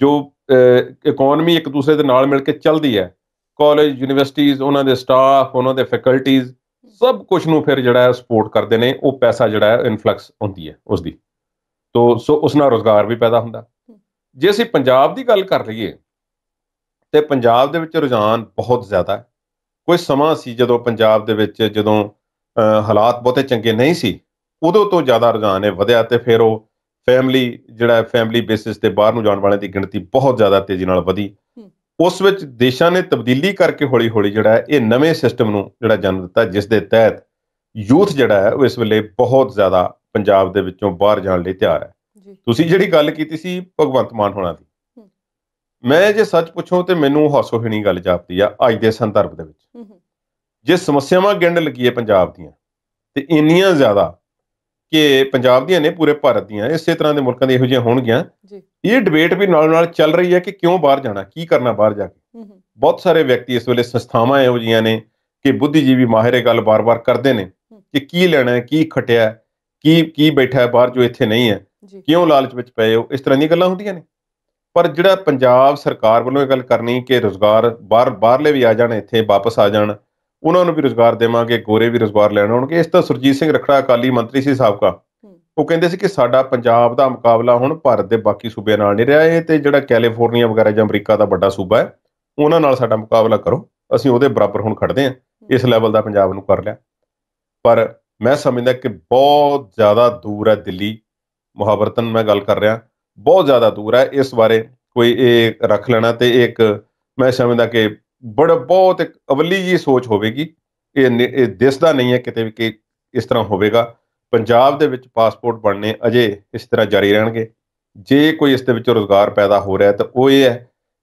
ਜੋ ਇਕਨੋਮੀ ਇੱਕ ਦੂਸਰੇ ਦੇ ਨਾਲ ਮਿਲ ਕੇ ਚੱਲਦੀ ਹੈ ਕਾਲਜ ਯੂਨੀਵਰਸਿਟੀਆਂ ਉਹਨਾਂ ਦੇ ਸਟਾਫ ਉਹਨਾਂ ਦੇ ਫੈਕਲਟੀਜ਼ ਸਭ ਕੁਝ ਨੂੰ ਫਿਰ ਜਿਹੜਾ ਹੈ ਸਪੋਰਟ ਕਰਦੇ ਨੇ ਉਹ ਪੈਸਾ ਜਿਹੜਾ ਹੈ ਇਨਫਲਕਸ ਹੁੰਦੀ ਹੈ ਉਸ ਦੀ ਤੋਂ ਸੋ ਉਸ ਨਾਲ ਰੋਜ਼ਗਾਰ ਵੀ ਪੈਦਾ ਹੁੰਦਾ ਜੇ ਅਸੀਂ ਪੰਜਾਬ ਦੀ ਗੱਲ ਕਰ ਲਈਏ ਤੇ ਪੰਜਾਬ ਦੇ ਵਿੱਚ ਰੁਝਾਨ ਬਹੁਤ ਜ਼ਿਆਦਾ ਹੈ ਕੋਈ ਸਮਾਂ ਸੀ ਜਦੋਂ ਪੰਜਾਬ ਦੇ ਵਿੱਚ ਜਦੋਂ ਹਾਲਾਤ ਬਹੁਤੇ ਚੰਗੇ ਨਹੀਂ ਸੀ ਉਦੋਂ ਤੋਂ ਜ਼ਿਆਦਾ ਰੁਝਾਨ ਹੈ ਵਧਿਆ ਤੇ ਫਿਰ ਉਹ ਫੈਮਿਲੀ ਜਿਹੜਾ ਫੈਮਿਲੀ ਬੇਸਿਸ ਤੇ ਬਾਹਰ ਨੂੰ ਜਾਣ ਵਾਲਿਆਂ ਦੀ ਗਿਣਤੀ ਬਹੁਤ ਜ਼ਿਆਦਾ ਤੇਜ਼ੀ ਨਾਲ ਵਧੀ ਉਸ ਵਿੱਚ ਦੇਸ਼ਾਂ ਨੇ ਤਬਦੀਲੀ ਕਰਕੇ ਹੌਲੀ-ਹੌਲੀ ਜਿਹੜਾ ਇਹ ਨਵੇਂ ਸਿਸਟਮ ਨੂੰ ਜਿਹੜਾ ਜਨਮ ਦਿੱਤਾ ਜਿਸ ਦੇ ਤਹਿਤ ਯੂਥ ਜਿਹੜਾ ਹੈ ਉਹ ਇਸ ਵੇਲੇ ਬਹੁਤ ਜ਼ਿਆਦਾ ਪੰਜਾਬ ਦੇ ਵਿੱਚੋਂ ਬਾਹਰ ਜਾਣ ਲਈ ਤਿਆਰ ਹੈ ਤੁਸੀਂ ਜਿਹੜੀ ਗੱਲ ਕੀਤੀ ਸੀ ਭਗਵੰਤ ਮਾਨ ਹੋਣਾ ਦੀ ਮੈਂ ਜੇ ਸੱਚ ਪੁੱਛੋ ਤੇ ਮੈਨੂੰ ਨਹੀਂ ਗੱਲ ਜਾਪਦੀ ਆ ਅੱਜ ਦੇ ਸੰਦਰਭ ਦੇ ਵਿੱਚ ਜੇ ਸਮੱਸਿਆਵਾਂ ਗਿੰਡ ਲੱਗੀਏ ਪੰਜਾਬ ਦੀਆਂ ਤੇ ਇੰਨੀਆਂ ਜ਼ਿਆਦਾ ਕਿ ਪੰਜਾਬ ਦੀਆਂ ਨੇ ਪੂਰੇ ਭਾਰਤ ਦੀਆਂ ਇਸੇ ਤਰ੍ਹਾਂ ਦੇ ਮੁਲਕਾਂ ਦੇ ਇਹੋ ਜਿਹੇ ਹੋਣਗੀਆਂ ਜੀ ਇਹ ਡਿਬੇਟ ਵੀ ਨਾਲ ਨਾਲ ਚੱਲ ਰਹੀ ਹੈ ਕਿ ਕਿਉਂ ਬਾਹਰ ਜਾਣਾ ਕੀ ਕਰਨਾ ਬਾਹਰ ਜਾ ਕੇ ਬਹੁਤ ਸਾਰੇ ਵਿਅਕਤੀ ਇਸ ਵੇਲੇ ਸੰਸਥਾਵਾਂ ਇਹੋ ਜਿਹੀਆਂ ਨੇ ਕਿ ਬੁੱਧੀਜੀਵੀ ਮਾਹਿਰੇ ਗੱਲ ਬਾਰ-ਬਾਰ ਕਰਦੇ ਨੇ ਕਿ ਕੀ ਲੈਣਾ ਹੈ ਕੀ ਖਟਿਆ ਕੀ ਕੀ ਬੈਠਾ ਹੈ ਬਾਹਰ ਜੋ ਇੱਥੇ ਨਹੀਂ ਹੈ ਕਿਉਂ ਲਾਲਚ ਵਿੱਚ ਪਏ ਹੋ ਇਸ ਤਰ੍ਹਾਂ ਦੀਆਂ ਗੱਲਾਂ ਹੁੰਦੀਆਂ ਨੇ ਪਰ ਜਿਹੜਾ ਪੰਜਾਬ ਸਰਕਾਰ ਵੱਲੋਂ ਇਹ ਗੱਲ ਕਰਨੀ ਕਿ ਰੋਜ਼ਗਾਰ ਬਾਹਰ ਬਾਹਰਲੇ ਵੀ ਆ ਜਾਣ ਇੱਥੇ ਵਾਪਸ ਆ ਜਾਣ ਉਹਨਾਂ ਨੂੰ ਵੀ ਰੋਜ਼ਗਾਰ ਦੇਵਾਂਗੇ ਗੋਰੇ ਵੀ ਰੋਜ਼ਗਾਰ ਲੈਣ ਆਉਣਗੇ ਇਸ ਤਾਂ ਸੁਰਜੀਤ ਸਿੰਘ ਰਖੜਾ ਅਕਾਲੀ ਮੰਤਰੀ ਸੀ ਸਾਬਕਾ ਉਹ ਕਹਿੰਦੇ ਸੀ ਕਿ ਸਾਡਾ ਪੰਜਾਬ ਦਾ ਮੁਕਾਬਲਾ ਹੁਣ ਭਾਰਤ ਦੇ ਬਾਕੀ ਸੂਬਿਆਂ ਨਾਲ ਨਹੀਂ ਰਿਹਾ ਇਹ ਤੇ ਜਿਹੜਾ ਕੈਲੀਫੋਰਨੀਆ ਵਗੈਰਾ ਜਾਂ ਅਮਰੀਕਾ ਦਾ ਵੱਡਾ ਸੂਬਾ ਹੈ ਉਹਨਾਂ ਨਾਲ ਸਾਡਾ ਮੁਕਾਬਲਾ ਕਰੋ ਅਸੀਂ ਉਹਦੇ ਬਰਾਬਰ ਹੁਣ ਖੜਦੇ ਆ ਇਸ ਲੈਵਲ ਦਾ ਪੰਜਾਬ ਨੂੰ ਕਰ ਲਿਆ ਪਰ ਮੈਂ ਸਮਝਦਾ ਕਿ ਬਹੁਤ ਜ਼ਿਆਦਾ ਦੂਰ ਹੈ ਦਿੱਲੀ ਮੁਹਾਵਰਤਨ ਮੈਂ ਗੱਲ ਕਰ ਰਿਹਾ ਬਹੁਤ ਜ਼ਿਆਦਾ ਦੂਰ ਹੈ ਇਸ ਬਾਰੇ ਕੋਈ ਇਹ ਰੱਖ ਲੈਣਾ ਤੇ ਇੱਕ ਮੈਂ ਸਮਝਦਾ ਕਿ ਬੜਾ ਬਹੁਤ ਇੱਕ ਅਵਲੀ ਜੀ ਸੋਚ ਹੋਵੇਗੀ ਇਹ ਇਹ ਦਿਸਦਾ ਨਹੀਂ ਹੈ ਕਿਤੇ ਵੀ ਕਿ ਇਸ ਤਰ੍ਹਾਂ ਹੋਵੇਗਾ ਪੰਜਾਬ ਦੇ ਵਿੱਚ ਪਾਸਪੋਰਟ ਬਣਨੇ ਅਜੇ ਇਸ ਤਰ੍ਹਾਂ ਜਾਰੀ ਰਹਿਣਗੇ ਜੇ ਕੋਈ ਇਸ ਦੇ ਵਿੱਚ ਰੋਜ਼ਗਾਰ ਪੈਦਾ ਹੋ ਰਿਹਾ ਤਾਂ ਉਹ ਇਹ ਹੈ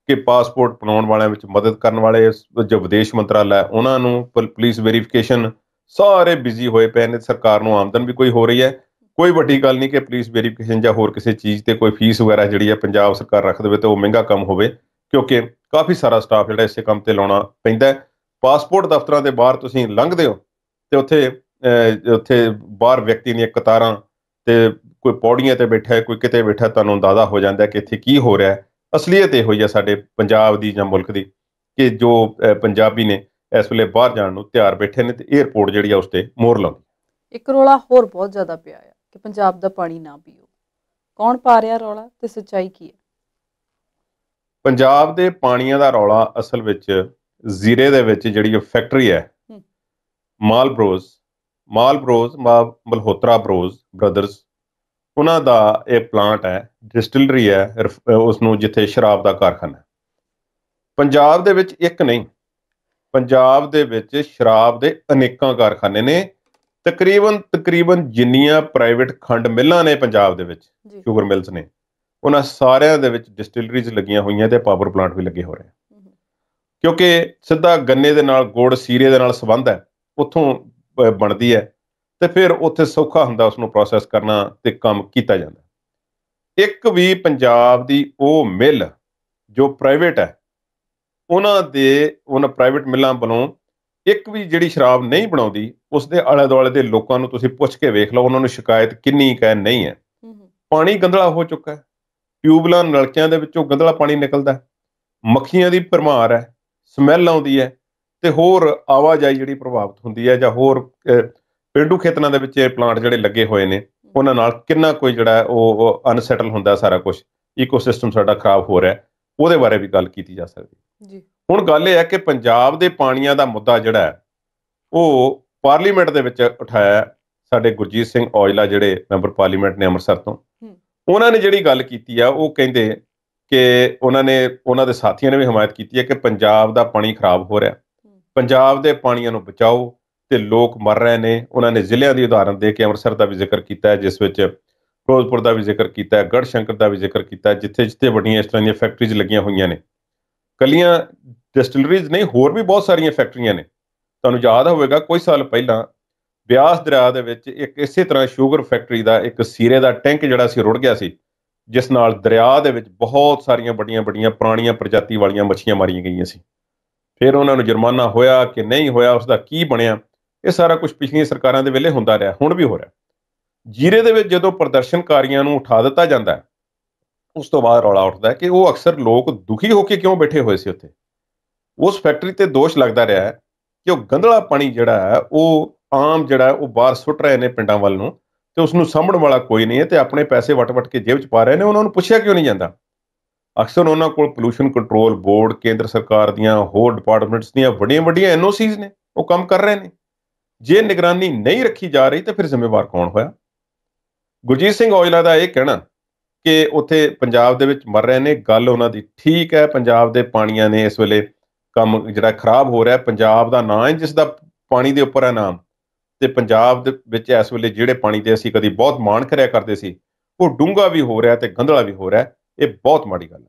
ਕਿ ਪਾਸਪੋਰਟ ਬਣਾਉਣ ਵਾਲਿਆਂ ਵਿੱਚ ਮਦਦ ਕਰਨ ਵਾਲੇ ਜੋ ਵਿਦੇਸ਼ ਮੰਤਰਾਲਾ ਹੈ ਉਹਨਾਂ ਨੂੰ ਪੁਲਿਸ ਵੈਰੀਫਿਕੇਸ਼ਨ ਸਾਰੇ ਬਿਜ਼ੀ ਹੋਏ ਪਏ ਨੇ ਸਰਕਾਰ ਨੂੰ ਆਮਦਨ ਵੀ ਕੋਈ ਹੋ ਰਹੀ ਹੈ ਕੋਈ ਵੱਡੀ ਗੱਲ ਨਹੀਂ ਕਿ ਪੁਲਿਸ ਵੈਰੀਫਿਕੇਸ਼ਨ ਜਾਂ ਹੋਰ ਕਿਸੇ ਚੀਜ਼ ਤੇ ਕੋਈ ਫੀਸ ਵਗੈਰਾ ਜਿਹੜੀ ਹੈ ਪੰਜਾਬ ਸਰਕਾਰ ਰੱਖ ਦੇਵੇ ਤਾਂ ਉਹ ਮਹਿੰਗਾ ਕੰਮ ਹੋਵੇ ਕਿਉਂਕਿ ਕਾਫੀ ਸਾਰਾ ਸਟਾਫ ਜਿਹੜਾ ਇਸੇ ਕੰਮ ਤੇ ਲਾਉਣਾ ਪੈਂਦਾ ਹੈ ਪਾਸਪੋਰਟ ਦਫ਼ਤਰਾਂ ਦੇ ਬਾਹਰ ਤੁਸੀਂ ਲੰਘਦੇ ਹੋ ਤੇ ਉੱਥੇ ਉੱਥੇ ਬਾਹਰ ਵਿਅਕਤੀ ਦੀਆਂ ਕਤਾਰਾਂ ਤੇ ਕੋਈ ਪੌੜੀਆਂ ਤੇ ਬੈਠਾ ਹੈ ਕੋਈ ਕਿਤੇ ਬੈਠਾ ਤੁਹਾਨੂੰ ਅੰਦਾਜ਼ਾ ਹੋ ਜਾਂਦਾ ਕਿ ਇੱਥੇ ਕੀ ਹੋ ਰਿਹਾ ਹੈ ਅਸਲੀਅਤ ਇਹ ਹੋਈ ਹੈ ਸਾਡੇ ਪੰਜਾਬ ਦੀ ਜਾਂ ਮੁਲਕ ਦੀ ਕਿ ਜੋ ਪੰਜਾਬੀ ਨੇ ਇਸ ਵੇਲੇ ਬਾਹਰ ਜਾਣ ਨੂੰ ਤਿਆਰ ਬੈਠੇ ਨੇ ਤੇ 에ਅਰਪੋਰਟ ਜਿਹੜੀ ਆ ਉਸ ਤੇ ਮੋਰ ਲਾਉਂਦੀ ਇੱਕ ਰੋਲਾ ਹੋਰ ਬਹੁਤ ਜ਼ਿਆਦਾ ਪਿਆ ਆ ਕਿ ਪੰਜਾਬ ਦਾ ਪਾਣੀ ਨਾ ਪੀਓ ਕੌਣ ਪਾ ਰਿਹਾ ਰੋਲਾ ਤੇ ਸੱਚਾਈ ਕੀ ਹੈ ਪੰਜਾਬ ਦੇ ਪਾਣੀਆਂ ਦਾ ਰੌਲਾ ਅਸਲ ਵਿੱਚ ਜ਼ੀਰੇ ਦੇ ਵਿੱਚ ਜਿਹੜੀ ਫੈਕਟਰੀ ਹੈ ਮਾਲ ਬਰੋਜ਼ ਮਾਲ ਮਾ ਮਲਹੋਤਰਾ ਬਰੋਜ਼ ਬ੍ਰਦਰਸ ਉਹਨਾਂ ਦਾ ਇਹ ਪਲਾਂਟ ਹੈ ਡਿਸਟਿਲਰੀ ਹੈ ਉਸ ਨੂੰ ਜਿੱਥੇ ਸ਼ਰਾਬ ਦਾ ਕਾਰਖਾਨਾ ਹੈ ਪੰਜਾਬ ਦੇ ਵਿੱਚ ਇੱਕ ਨਹੀਂ ਪੰਜਾਬ ਦੇ ਵਿੱਚ ਸ਼ਰਾਬ ਦੇ ਅਨੇਕਾਂ ਕਾਰਖਾਨੇ ਨੇ ਤਕਰੀਬਨ ਤਕਰੀਬਨ ਜਿੰਨੀਆਂ ਪ੍ਰਾਈਵੇਟ ਖੰਡ ਮਿੱਲਾਂ ਨੇ ਪੰਜਾਬ ਦੇ ਵਿੱਚ ਸ਼ੂਗਰ ਮਿਲਸ ਨੇ ਉਹਨਾਂ ਸਾਰਿਆਂ ਦੇ ਵਿੱਚ ਡਿਸਟਿਲਰੀਜ਼ ਲੱਗੀਆਂ ਹੋਈਆਂ ਤੇ ਪਾਵਰ ਪਲਾਂਟ ਵੀ ਲੱਗੇ ਹੋ ਰਹੇ ਕਿਉਂਕਿ ਸਿੱਧਾ ਗੰਨੇ ਦੇ ਨਾਲ ਗੋੜ ਸੀਰੇ ਦੇ ਨਾਲ ਸੰਬੰਧ ਹੈ ਉੱਥੋਂ ਬਣਦੀ ਹੈ ਤੇ ਫਿਰ ਉੱਥੇ ਸੌਖਾ ਹੁੰਦਾ ਉਸ ਨੂੰ ਪ੍ਰੋਸੈਸ ਕਰਨਾ ਤੇ ਕੰਮ ਕੀਤਾ ਜਾਂਦਾ ਇੱਕ ਵੀ ਪੰਜਾਬ ਦੀ ਉਹ ਮਿਲ ਜੋ ਪ੍ਰਾਈਵੇਟ ਹੈ ਉਹਨਾਂ ਦੇ ਉਹਨਾਂ ਪ੍ਰਾਈਵੇਟ ਮਿਲਾਂ ਬਣੋਂ ਇੱਕ ਵੀ ਜਿਹੜੀ ਸ਼ਰਾਬ ਨਹੀਂ ਬਣਾਉਂਦੀ ਉਸ ਦੇ ਆਲੇ ਦੁਆਲੇ ਦੇ ਲੋਕਾਂ ਨੂੰ ਤੁਸੀਂ ਪੁੱਛ ਕੇ ਵੇਖ ਲਓ ਉਹਨਾਂ ਨੂੰ ਸ਼ਿਕਾਇਤ ਕਿੰਨੀ ਕਹਿ ਨਹੀਂ ਹੈ ਪਾਣੀ ਗੰਦਲਾ ਹੋ ਚੁੱਕਾ ਹੈ ਟਿਊਬਲਾਂ ਨਲਕਿਆਂ ਦੇ ਵਿੱਚੋਂ ਗੰਦਲਾ ਪਾਣੀ ਨਿਕਲਦਾ ਮੱਖੀਆਂ ਦੀ ਭਰਮਾਰ ਹੈ ਸਮੈਲ ਆਉਂਦੀ ਹੈ ਤੇ ਹੋਰ ਆਵਾਜਾਈ ਜਿਹੜੀ ਪ੍ਰਭਾਵਿਤ ਹੁੰਦੀ ਹੈ ਜਾਂ ਹੋਰ ਪਿੰਡੂ ਖੇਤਨਾਂ ਦੇ ਵਿੱਚ ਇਹ ਪਲਾਂਟ ਜਿਹੜੇ ਲੱਗੇ ਹੋਏ ਨੇ ਉਹਨਾਂ ਨਾਲ ਕਿੰਨਾ ਕੋਈ ਜਿਹੜਾ ਉਹ ਅਨਸੈਟਲ ਹੁੰਦਾ ਸਾਰਾ ਕੁਝ ਇਕੋਸਿਸਟਮ ਸਾਡਾ ਖਰਾਬ ਹੋ ਰਿਹਾ ਉਹਦੇ ਬਾਰੇ ਵੀ ਗੱਲ ਕੀਤੀ ਜਾ ਸਕਦੀ ਜੀ ਹੁਣ ਗੱਲ ਇਹ ਹੈ ਕਿ ਪੰਜਾਬ ਦੇ ਪਾਣੀਆਂ ਦਾ ਮੁੱਦਾ ਜਿਹੜਾ ਉਹ ਪਾਰਲੀਮੈਂਟ ਦੇ ਵਿੱਚ ਉਠਾਇਆ ਸਾਡੇ ਗੁਰਜੀਤ ਸਿੰਘ ਔਜਲਾ ਜਿਹੜੇ ਮੈਂਬਰ ਪਾਰਲੀਮੈਂਟ ਨੇ ਅੰਮ੍ਰਿਤਸਰ ਤੋਂ ਉਹਨਾਂ ਨੇ ਜਿਹੜੀ ਗੱਲ ਕੀਤੀ ਆ ਉਹ ਕਹਿੰਦੇ ਕਿ ਉਹਨਾਂ ਨੇ ਉਹਨਾਂ ਦੇ ਸਾਥੀਆਂ ਨੇ ਵੀ ਹਮਾਇਤ ਕੀਤੀ ਹੈ ਕਿ ਪੰਜਾਬ ਦਾ ਪਾਣੀ ਖਰਾਬ ਹੋ ਰਿਹਾ ਪੰਜਾਬ ਦੇ ਪਾਣੀਆਂ ਨੂੰ ਬਚਾਓ ਤੇ ਲੋਕ ਮਰ ਰਹੇ ਨੇ ਉਹਨਾਂ ਨੇ ਜ਼ਿਲ੍ਹਿਆਂ ਦੀ ਉਦਾਹਰਨ ਦੇ ਕੇ ਅੰਮ੍ਰਿਤਸਰ ਦਾ ਵੀ ਜ਼ਿਕਰ ਕੀਤਾ ਹੈ ਜਿਸ ਵਿੱਚ ਫਿਰੋਜ਼ਪੁਰ ਦਾ ਵੀ ਜ਼ਿਕਰ ਕੀਤਾ ਹੈ ਗੜ ਸ਼ੰਕਰ ਦਾ ਵੀ ਜ਼ਿਕਰ ਕੀਤਾ ਹੈ ਜਿੱਥੇ ਜਿੱਥੇ ਵੱਡੀਆਂ ਇਸ ਤਰ੍ਹਾਂ ਦੀਆਂ ਫੈਕਟਰੀਜ਼ ਲੱਗੀਆਂ ਹੋਈਆਂ ਨੇ ਕੱਲੀਆਂ ਡਿਸਟਿਲਰੀਜ਼ ਨਹੀਂ ਹੋਰ ਵੀ ਬਹੁਤ ਸਾਰੀਆਂ ਫੈਕਟਰੀਆਂ ਨੇ ਤੁਹਾਨੂੰ ਯਾਦ ਹੋਵੇਗਾ ਕੋਈ ਸਾਲ ਪਹਿਲਾਂ ਬਿਆਸ ਦਰਿਆ ਦੇ ਵਿੱਚ ਇੱਕ ਇਸੇ ਤਰ੍ਹਾਂ 슈ਗਰ ਫੈਕਟਰੀ ਦਾ ਇੱਕ ਸੀਰੇ ਦਾ ਟੈਂਕ ਜਿਹੜਾ ਸੀ ਰੁੜ ਗਿਆ ਸੀ ਜਿਸ ਨਾਲ ਦਰਿਆ ਦੇ ਵਿੱਚ ਬਹੁਤ ਸਾਰੀਆਂ ਵੱਡੀਆਂ-ਵੱਡੀਆਂ ਪੁਰਾਣੀਆਂ ਪ੍ਰਜਾਤੀ ਵਾਲੀਆਂ ਮੱਛੀਆਂ ਮਾਰੀਆਂ ਗਈਆਂ ਸੀ ਫਿਰ ਉਹਨਾਂ ਨੂੰ ਜੁਰਮਾਨਾ ਹੋਇਆ ਕਿ ਨਹੀਂ ਹੋਇਆ ਉਸ ਦਾ ਕੀ ਬਣਿਆ ਇਹ ਸਾਰਾ ਕੁਝ ਪਿਛਲੀਆਂ ਸਰਕਾਰਾਂ ਦੇ ਵੇਲੇ ਹੁੰਦਾ ਰਿਹਾ ਹੁਣ ਵੀ ਹੋ ਰਿਹਾ ਜੀਰੇ ਦੇ ਵਿੱਚ ਜਦੋਂ ਪ੍ਰਦਰਸ਼ਨਕਾਰੀਆਂ ਨੂੰ ਉਠਾ ਦਿੱਤਾ ਜਾਂਦਾ ਉਸ ਤੋਂ ਬਾਅਦ ਰੌਲਾ ਉੱਠਦਾ ਹੈ ਕਿ ਉਹ ਅਕਸਰ ਲੋਕ ਦੁਖੀ ਹੋ ਕੇ ਕਿਉਂ ਬੈਠੇ ਹੋਏ ਸੀ ਉੱਥੇ ਉਸ ਫੈਕਟਰੀ ਤੇ ਦੋਸ਼ ਲੱਗਦਾ ਰਿਹਾ ਕਿ ਉਹ ਗੰਧਲਾ ਪਾਣੀ ਜਿਹੜਾ ਹੈ ਉਹ ਆਮ ਜਿਹੜਾ ਉਹ ਬਾਹਰ ਸੁੱਟ ਰਹੇ ਨੇ ਪਿੰਡਾਂ ਵੱਲ ਨੂੰ ਤੇ ਉਸ ਨੂੰ ਸਾਂਭਣ ਵਾਲਾ ਕੋਈ ਨਹੀਂ ਹੈ ਤੇ ਆਪਣੇ ਪੈਸੇ ਵਟ-ਵਟ ਕੇ ਜੇਬ 'ਚ ਪਾ ਰਹੇ ਨੇ ਉਹਨਾਂ ਨੂੰ ਪੁੱਛਿਆ ਕਿਉਂ ਨਹੀਂ ਜਾਂਦਾ ਅਕਸਰ ਉਹਨਾਂ ਕੋਲ ਪੋਲੂਸ਼ਨ ਕੰਟਰੋਲ ਬੋਰਡ ਕੇਂਦਰ ਸਰਕਾਰ ਦੀਆਂ ਹੋਰ ਡਿਪਾਰਟਮੈਂਟਸ ਦੀਆਂ ਵੱਡੀਆਂ-ਵੱਡੀਆਂ ਐਨਓਸੀਜ਼ ਨੇ ਉਹ ਕੰਮ ਕਰ ਰਹੇ ਨੇ ਜੇ ਨਿਗਰਾਨੀ ਨਹੀਂ ਰੱਖੀ ਜਾ ਰਹੀ ਤਾਂ ਫਿਰ ਜ਼ਿੰਮੇਵਾਰ ਕੌਣ ਹੋਇਆ ਗੁਰਜੀਤ ਸਿੰਘ ਔਜਲਾ ਦਾ ਇਹ ਕਹਿਣਾ ਕਿ ਉੱਥੇ ਪੰਜਾਬ ਦੇ ਵਿੱਚ ਮਰ ਰਹੇ ਨੇ ਗੱਲ ਉਹਨਾਂ ਦੀ ਠੀਕ ਹੈ ਪੰਜਾਬ ਦੇ ਪਾਣੀਆਂ ਨੇ ਇਸ ਵੇਲੇ ਕੰਮ ਜਿਹੜਾ ਖਰਾਬ ਹੋ ਰਿਹਾ ਪੰਜਾਬ ਦਾ ਨਾਂ ਹੈ ਜਿਸ ਦਾ ਪਾਣੀ ਦੇ ਉੱਪਰ ਹੈ ਨਾਮ ਤੇ ਪੰਜਾਬ ਦੇ ਵਿੱਚ ਇਸ ਵੇਲੇ ਜਿਹੜੇ ਪਾਣੀ ਤੇ ਅਸੀਂ ਕਦੀ ਬਹੁਤ ਮਾਣ ਕਰਿਆ ਕਰਦੇ ਸੀ ਉਹ ਡੂੰਗਾ ਵੀ ਹੋ ਰਿਹਾ ਤੇ ਗੰਧਲਾ ਵੀ ਹੋ ਰਿਹਾ ਇਹ ਬਹੁਤ ਮਾੜੀ ਗੱਲ ਹੈ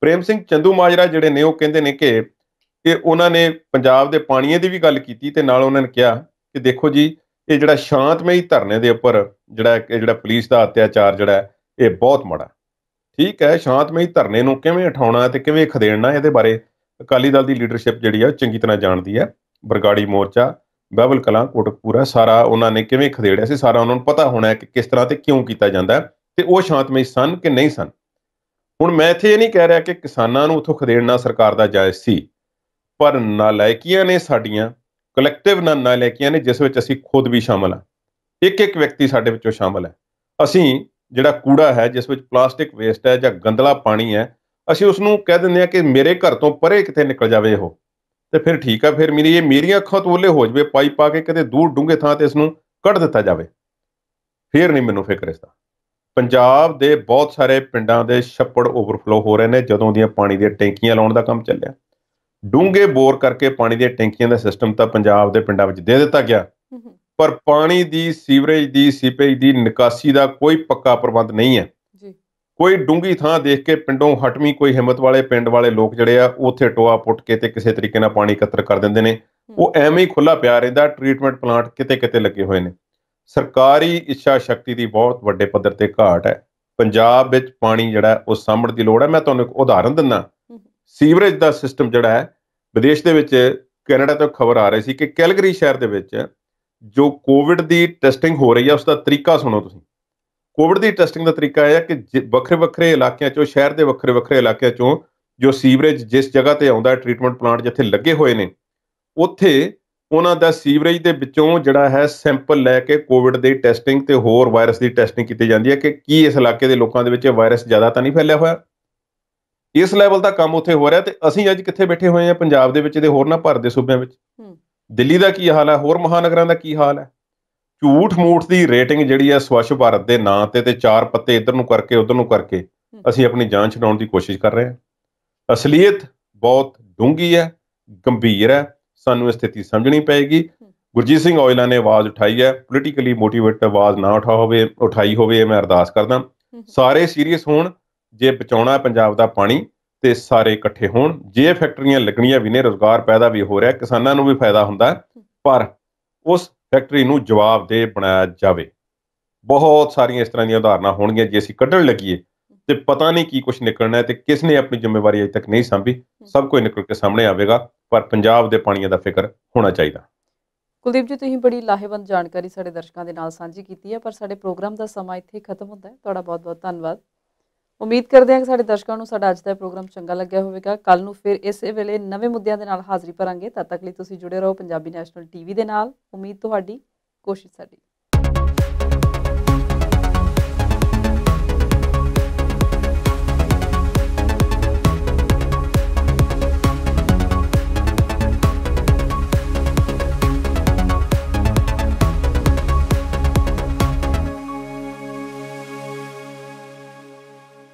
ਪ੍ਰੇਮ ਸਿੰਘ ਚੰਦੂ ਮਾਜਰਾ ਜਿਹੜੇ ਨੇ ਉਹ ਕਹਿੰਦੇ ਨੇ ਕਿ ਕਿ ਉਹਨਾਂ ਨੇ ਪੰਜਾਬ ਦੇ ਪਾਣੀਆਂ ਦੀ ਵੀ ਗੱਲ ਕੀਤੀ ਤੇ ਨਾਲ ਉਹਨਾਂ ਨੇ ਕਿਹਾ ਕਿ ਦੇਖੋ ਜੀ ਇਹ ਜਿਹੜਾ ਸ਼ਾਂਤਮਈ ਧਰਨੇ ਦੇ ਉੱਪਰ ਜਿਹੜਾ ਇਹ ਜਿਹੜਾ ਪੁਲਿਸ ਦਾ ਅਤਿਆਚਾਰ ਜਿਹੜਾ ਇਹ ਬਹੁਤ ਮਾੜਾ ਠੀਕ ਹੈ ਸ਼ਾਂਤਮਈ ਧਰਨੇ ਨੂੰ ਕਿਵੇਂ ਉਠਾਉਣਾ ਤੇ ਕਿਵੇਂ ਖਦੇੜਨਾ ਇਹਦੇ ਬਾਰੇ ਅਕਾਲੀ ਦਲ ਦੀ ਲੀਡਰਸ਼ਿਪ ਜਿਹੜੀ ਆ ਚੰਗੀ ਤਰ੍ਹਾਂ ਜਾਣਦੀ ਹੈ ਬਰਗਾੜੀ ਮੋਰਚਾ ਬਾਬਲ ਕਲਾਂ ਕੋਟਕਪੂਰਾ ਸਾਰਾ ਉਹਨਾਂ ਨੇ ਕਿਵੇਂ ਖਦੇੜਿਆ ਸੀ ਸਾਰਾ ਉਹਨਾਂ ਨੂੰ ਪਤਾ ਹੋਣਾ ਕਿ ਕਿਸ ਤਰ੍ਹਾਂ ਤੇ ਕਿਉਂ ਕੀਤਾ ਜਾਂਦਾ ਤੇ ਉਹ ਸ਼ਾਂਤਮਈ ਸਨ ਕਿ ਨਹੀਂ ਸਨ ਹੁਣ ਮੈਂ ਇਥੇ ਇਹ ਨਹੀਂ ਕਹਿ ਰਿਹਾ ਕਿ ਕਿਸਾਨਾਂ ਨੂੰ ਉਥੋਂ ਖਦੇੜਨਾ ਸਰਕਾਰ ਦਾ ਜਾਇਜ਼ ਸੀ ਪਰ ਨਾਲਾਇਕੀਆਂ ਨੇ ਸਾਡੀਆਂ ਕਲੈਕਟਿਵ ਨਾਲਾਇਕੀਆਂ ਨੇ ਜਿਸ ਵਿੱਚ ਅਸੀਂ ਖੁਦ ਵੀ ਸ਼ਾਮਲ ਹਾਂ ਇੱਕ ਇੱਕ ਵਿਅਕਤੀ ਸਾਡੇ ਵਿੱਚੋਂ ਸ਼ਾਮਲ ਹੈ ਅਸੀਂ ਜਿਹੜਾ ਕੂੜਾ ਹੈ ਜਿਸ ਵਿੱਚ ਪਲਾਸਟਿਕ ਵੇਸਟ ਹੈ ਜਾਂ ਗੰਦਲਾ ਪਾਣੀ ਹੈ ਅਸੀਂ ਉਸ ਨੂੰ ਕਹਿ ਦਿੰਦੇ ਹਾਂ ਕਿ ਮੇਰੇ ਘਰ ਤੋਂ ਪਰੇ ਕਿਤੇ ਨਿਕਲ ਜਾਵੇ ਉਹ ਤੇ ਫਿਰ ਠੀਕ ਆ ਫਿਰ ਮੇਰੀ ਇਹ ਮੇਰੀਆਂ ਅੱਖਾਂ ਤੋਂ ਓਲੇ ਹੋ ਜਵੇ ਪਾਈ ਪਾ ਕੇ ਕਦੇ ਦੂਰ ਡੂੰਘੇ ਥਾਂ ਤੇ ਇਸ ਨੂੰ ਕੱਢ ਦਿੱਤਾ ਜਾਵੇ ਫਿਰ ਨਹੀਂ ਮੈਨੂੰ ਫਿਕਰ ਇਸ ਦਾ ਪੰਜਾਬ ਦੇ ਬਹੁਤ ਸਾਰੇ ਪਿੰਡਾਂ ਦੇ ਛੱਪੜ ਓਵਰਫਲੋ ਹੋ ਰਹੇ ਨੇ ਜਦੋਂ ਦੀਆਂ ਪਾਣੀ ਦੀਆਂ ਟੈਂਕੀਆਂ ਲਾਉਣ ਦਾ ਕੰਮ ਚੱਲਿਆ ਡੂੰਘੇ ਬੋਰ ਕਰਕੇ ਪਾਣੀ ਦੀਆਂ ਟੈਂਕੀਆਂ ਦਾ ਸਿਸਟਮ ਤਾਂ ਪੰਜਾਬ ਦੇ ਪਿੰਡਾਂ ਵਿੱਚ ਦੇ ਦਿੱਤਾ ਗਿਆ ਪਰ ਪਾਣੀ ਦੀ ਸੀਵਰੇਜ ਦੀ ਸੀਪੇਜ ਦੀ ਨਿਕਾਸੀ ਦਾ ਕੋਈ ਪੱਕਾ ਪ੍ਰਬੰਧ ਨਹੀਂ ਹੈ ਕੋਈ ਡੂੰਗੀ ਥਾਂ ਦੇਖ ਕੇ ਪਿੰਡੋਂ ਹਟਮੀ ਕੋਈ ਹਿੰਮਤ ਵਾਲੇ ਪਿੰਡ ਵਾਲੇ ਲੋਕ ਜਿਹੜੇ ਆ ਉੱਥੇ ਟੋਆ ਪੁੱਟ ਕੇ ਤੇ ਕਿਸੇ ਤਰੀਕੇ ਨਾਲ ਪਾਣੀ ਇਕੱਤਰ ਕਰ ਦਿੰਦੇ ਨੇ ਉਹ ਐਵੇਂ ਹੀ ਖੁੱਲਾ ਪਿਆ ਰਹਿੰਦਾ ਟ੍ਰੀਟਮੈਂਟ ਪਲਾਂਟ ਕਿਤੇ-ਕਿਤੇ ਲੱਗੇ ਹੋਏ ਨੇ ਸਰਕਾਰੀ ਇੱਛਾ ਸ਼ਕਤੀ ਦੀ ਬਹੁਤ ਵੱਡੇ ਪੱਧਰ ਤੇ ਘਾਟ ਹੈ ਪੰਜਾਬ ਵਿੱਚ ਪਾਣੀ ਜਿਹੜਾ ਉਹ ਸਾਂਭਣ ਦੀ ਲੋੜ ਹੈ ਮੈਂ ਤੁਹਾਨੂੰ ਇੱਕ ਉਦਾਹਰਨ ਦਿੰਦਾ ਸੀਵਰੇਜ ਦਾ ਸਿਸਟਮ ਜਿਹੜਾ ਹੈ ਵਿਦੇਸ਼ ਦੇ ਵਿੱਚ ਕੈਨੇਡਾ ਤੋਂ ਖਬਰ ਆ ਰਹੀ ਸੀ ਕਿ ਕੈਲਗਰੀ ਸ਼ਹਿਰ ਦੇ ਵਿੱਚ ਜੋ ਕੋਵਿਡ ਦੀ ਟੈਸਟਿੰਗ ਹੋ ਰਹੀ ਹੈ ਉਸ ਦਾ ਤਰੀਕਾ ਸੁਣੋ ਤੁਸੀਂ ਕੋਵਿਡ ਦੀ ਟੈਸਟਿੰਗ ਦਾ ਤਰੀਕਾ ਇਹ ਹੈ ਕਿ ਵੱਖਰੇ ਵੱਖਰੇ ਇਲਾਕਿਆਂ ਚੋਂ ਸ਼ਹਿਰ ਦੇ ਵੱਖਰੇ ਵੱਖਰੇ ਇਲਾਕਿਆਂ ਚੋਂ ਜੋ ਸੀਵਰੇਜ ਜਿਸ ਜਗ੍ਹਾ ਤੇ ਆਉਂਦਾ ਹੈ ਟ੍ਰੀਟਮੈਂਟ ਪਲਾਂਟ ਜਿੱਥੇ ਲੱਗੇ ਹੋਏ ਨੇ ਉੱਥੇ ਉਹਨਾਂ ਦਾ ਸੀਵਰੇਜ ਦੇ ਵਿੱਚੋਂ ਜਿਹੜਾ ਹੈ ਸੈਂਪਲ ਲੈ ਕੇ ਕੋਵਿਡ ਦੀ ਟੈਸਟਿੰਗ ਤੇ ਹੋਰ ਵਾਇਰਸ ਦੀ ਟੈਸਟਿੰਗ ਕੀਤੀ ਜਾਂਦੀ ਹੈ ਕਿ ਕੀ ਇਸ ਇਲਾਕੇ ਦੇ ਲੋਕਾਂ ਦੇ ਵਿੱਚ ਇਹ ਵਾਇਰਸ ਜ਼ਿਆਦਾ ਤਾਂ ਨਹੀਂ ਫੈਲਿਆ ਹੋਇਆ ਇਸ ਲੈਵਲ ਦਾ ਕੰਮ ਉੱਥੇ ਹੋ ਰਿਹਾ ਤੇ ਅਸੀਂ ਅੱਜ ਕਿੱਥੇ ਬੈਠੇ ਹੋਏ ਆ ਪੰਜਾਬ ਦੇ ਵਿੱਚ ਤੇ ਹੋਰ ਨਾ ਭਾਰਤ ਦੇ ਸੂਬਿਆਂ ਵਿੱਚ ਦਿੱਲੀ ਦਾ ਕੀ ਹਾਲ ਹੈ ਹੋਰ ਮਹਾਨਗਰਾਂ ਦਾ ਕੀ ਹਾਲ ਹੈ ਝੂਠ ਮੂਠ ਦੀ ਰੇਟਿੰਗ ਜਿਹੜੀ ਹੈ ਸਵੱਛ ਭਾਰਤ ਦੇ ਨਾਂ ਤੇ ਤੇ ਚਾਰ ਪੱਤੇ ਇਧਰ ਨੂੰ ਕਰਕੇ ਉਧਰ ਨੂੰ ਕਰਕੇ ਅਸੀਂ ਆਪਣੀ ਜਾਨ ਛਡਾਉਣ ਦੀ ਕੋਸ਼ਿਸ਼ ਕਰ ਰਹੇ ਹਾਂ ਅਸਲੀਅਤ ਬਹੁਤ ਡੂੰਗੀ ਹੈ ਗੰਭੀਰ ਹੈ ਸਾਨੂੰ ਇਹ ਸਥਿਤੀ ਸਮਝਣੀ ਪਏਗੀ ਗੁਰਜੀਤ ਸਿੰਘ ਔਇਲਾ ਨੇ ਆਵਾਜ਼ ਉਠਾਈ ਹੈ ਪੋਲੀਟੀਕਲੀ ਮੋਟੀਵੇਟਡ ਆਵਾਜ਼ ਨਾ ਉਠਾ ਹੋਵੇ ਉਠਾਈ ਹੋਵੇ ਮੈਂ ਅਰਦਾਸ ਕਰਦਾ ਸਾਰੇ ਸੀਰੀਅਸ ਹੋਣ ਜੇ ਬਚਾਉਣਾ ਹੈ ਪੰਜਾਬ ਦਾ ਪਾਣੀ ਤੇ ਸਾਰੇ ਇਕੱਠੇ ਹੋਣ ਜੇ ਫੈਕਟਰੀਆਂ ਲੱਗਣੀਆਂ ਵੀ ਨੇ ਰੋਜ਼ਗਾਰ ਪੈਦਾ ਵੀ ਹੋ ਰਿਹਾ ਕਿਸਾਨਾਂ ਨੂੰ ਵੀ ਫਾਇਦਾ ਹੁੰਦਾ ਪਰ ਉਸ ਫੈਕਟਰੀ ਨੂੰ ਜਵਾਬਦੇਹ ਬਣਾਇਆ ਜਾਵੇ ਬਹੁਤ ਸਾਰੀਆਂ ਇਸ ਤਰ੍ਹਾਂ ਦੀਆਂ ਉਦਾਹਰਨਾਂ ਹੋਣਗੀਆਂ ਜੇ ਅਸੀਂ ਕੱਢਣ ਲੱਗੀਏ ਤੇ ਪਤਾ ਨਹੀਂ ਕੀ ਕੁਝ ਨਿਕਲਣਾ ਹੈ ਤੇ ਕਿਸ ਨੇ ਆਪਣੀ ਜ਼ਿੰਮੇਵਾਰੀ ਅਜੇ ਤੱਕ ਨਹੀਂ ਸੰਭੀ ਸਭ ਕੁਝ ਨਿਕਲ ਕੇ ਸਾਹਮਣੇ ਆਵੇਗਾ ਪਰ ਪੰਜਾਬ ਦੇ ਪਾਣੀਆਂ ਦਾ ਫਿਕਰ ਹੋਣਾ ਚਾਹੀਦਾ ਕੁਲਦੀਪ ਜੀ ਤੁਸੀਂ ਬੜੀ ਲਾਹੇਵੰਦ ਜਾਣਕਾਰੀ ਸਾਡੇ ਦਰਸ਼ਕਾਂ ਦੇ ਨਾਲ ਸਾਂਝੀ ਕੀਤੀ ਹੈ ਪਰ ਸਾਡੇ ਪ੍ਰੋਗਰਾਮ ਦਾ ਸਮਾਂ ਇੱਥੇ ਖਤਮ ਹੁੰਦਾ ਹੈ ਤੁਹਾਡਾ ਬਹੁਤ ਬਹੁਤ ਧੰਨਵਾਦ ਉਮੀਦ ਕਰਦੇ ਹਾਂ ਕਿ ਸਾਡੇ ਦਰਸ਼ਕਾਂ ਨੂੰ ਸਾਡਾ ਅੱਜ ਦਾ ਪ੍ਰੋਗਰਾਮ ਚੰਗਾ ਲੱਗਿਆ ਹੋਵੇਗਾ ਕੱਲ ਨੂੰ ਫਿਰ ਇਸੇ ਵੇਲੇ ਨਵੇਂ ਮੁੱਦਿਆਂ ਦੇ ਨਾਲ ਹਾਜ਼ਰੀ ਭਰਾਂਗੇ ਤਦ ਤੱਕ ਲਈ ਤੁਸੀਂ ਜੁੜੇ ਰਹੋ ਪੰਜਾਬੀ ਨੈਸ਼ਨਲ ਟੀਵੀ ਦੇ ਨਾਲ ਉਮੀਦ ਤੁਹਾਡੀ ਕੋਸ਼ਿਸ਼ ਸਾਡੀ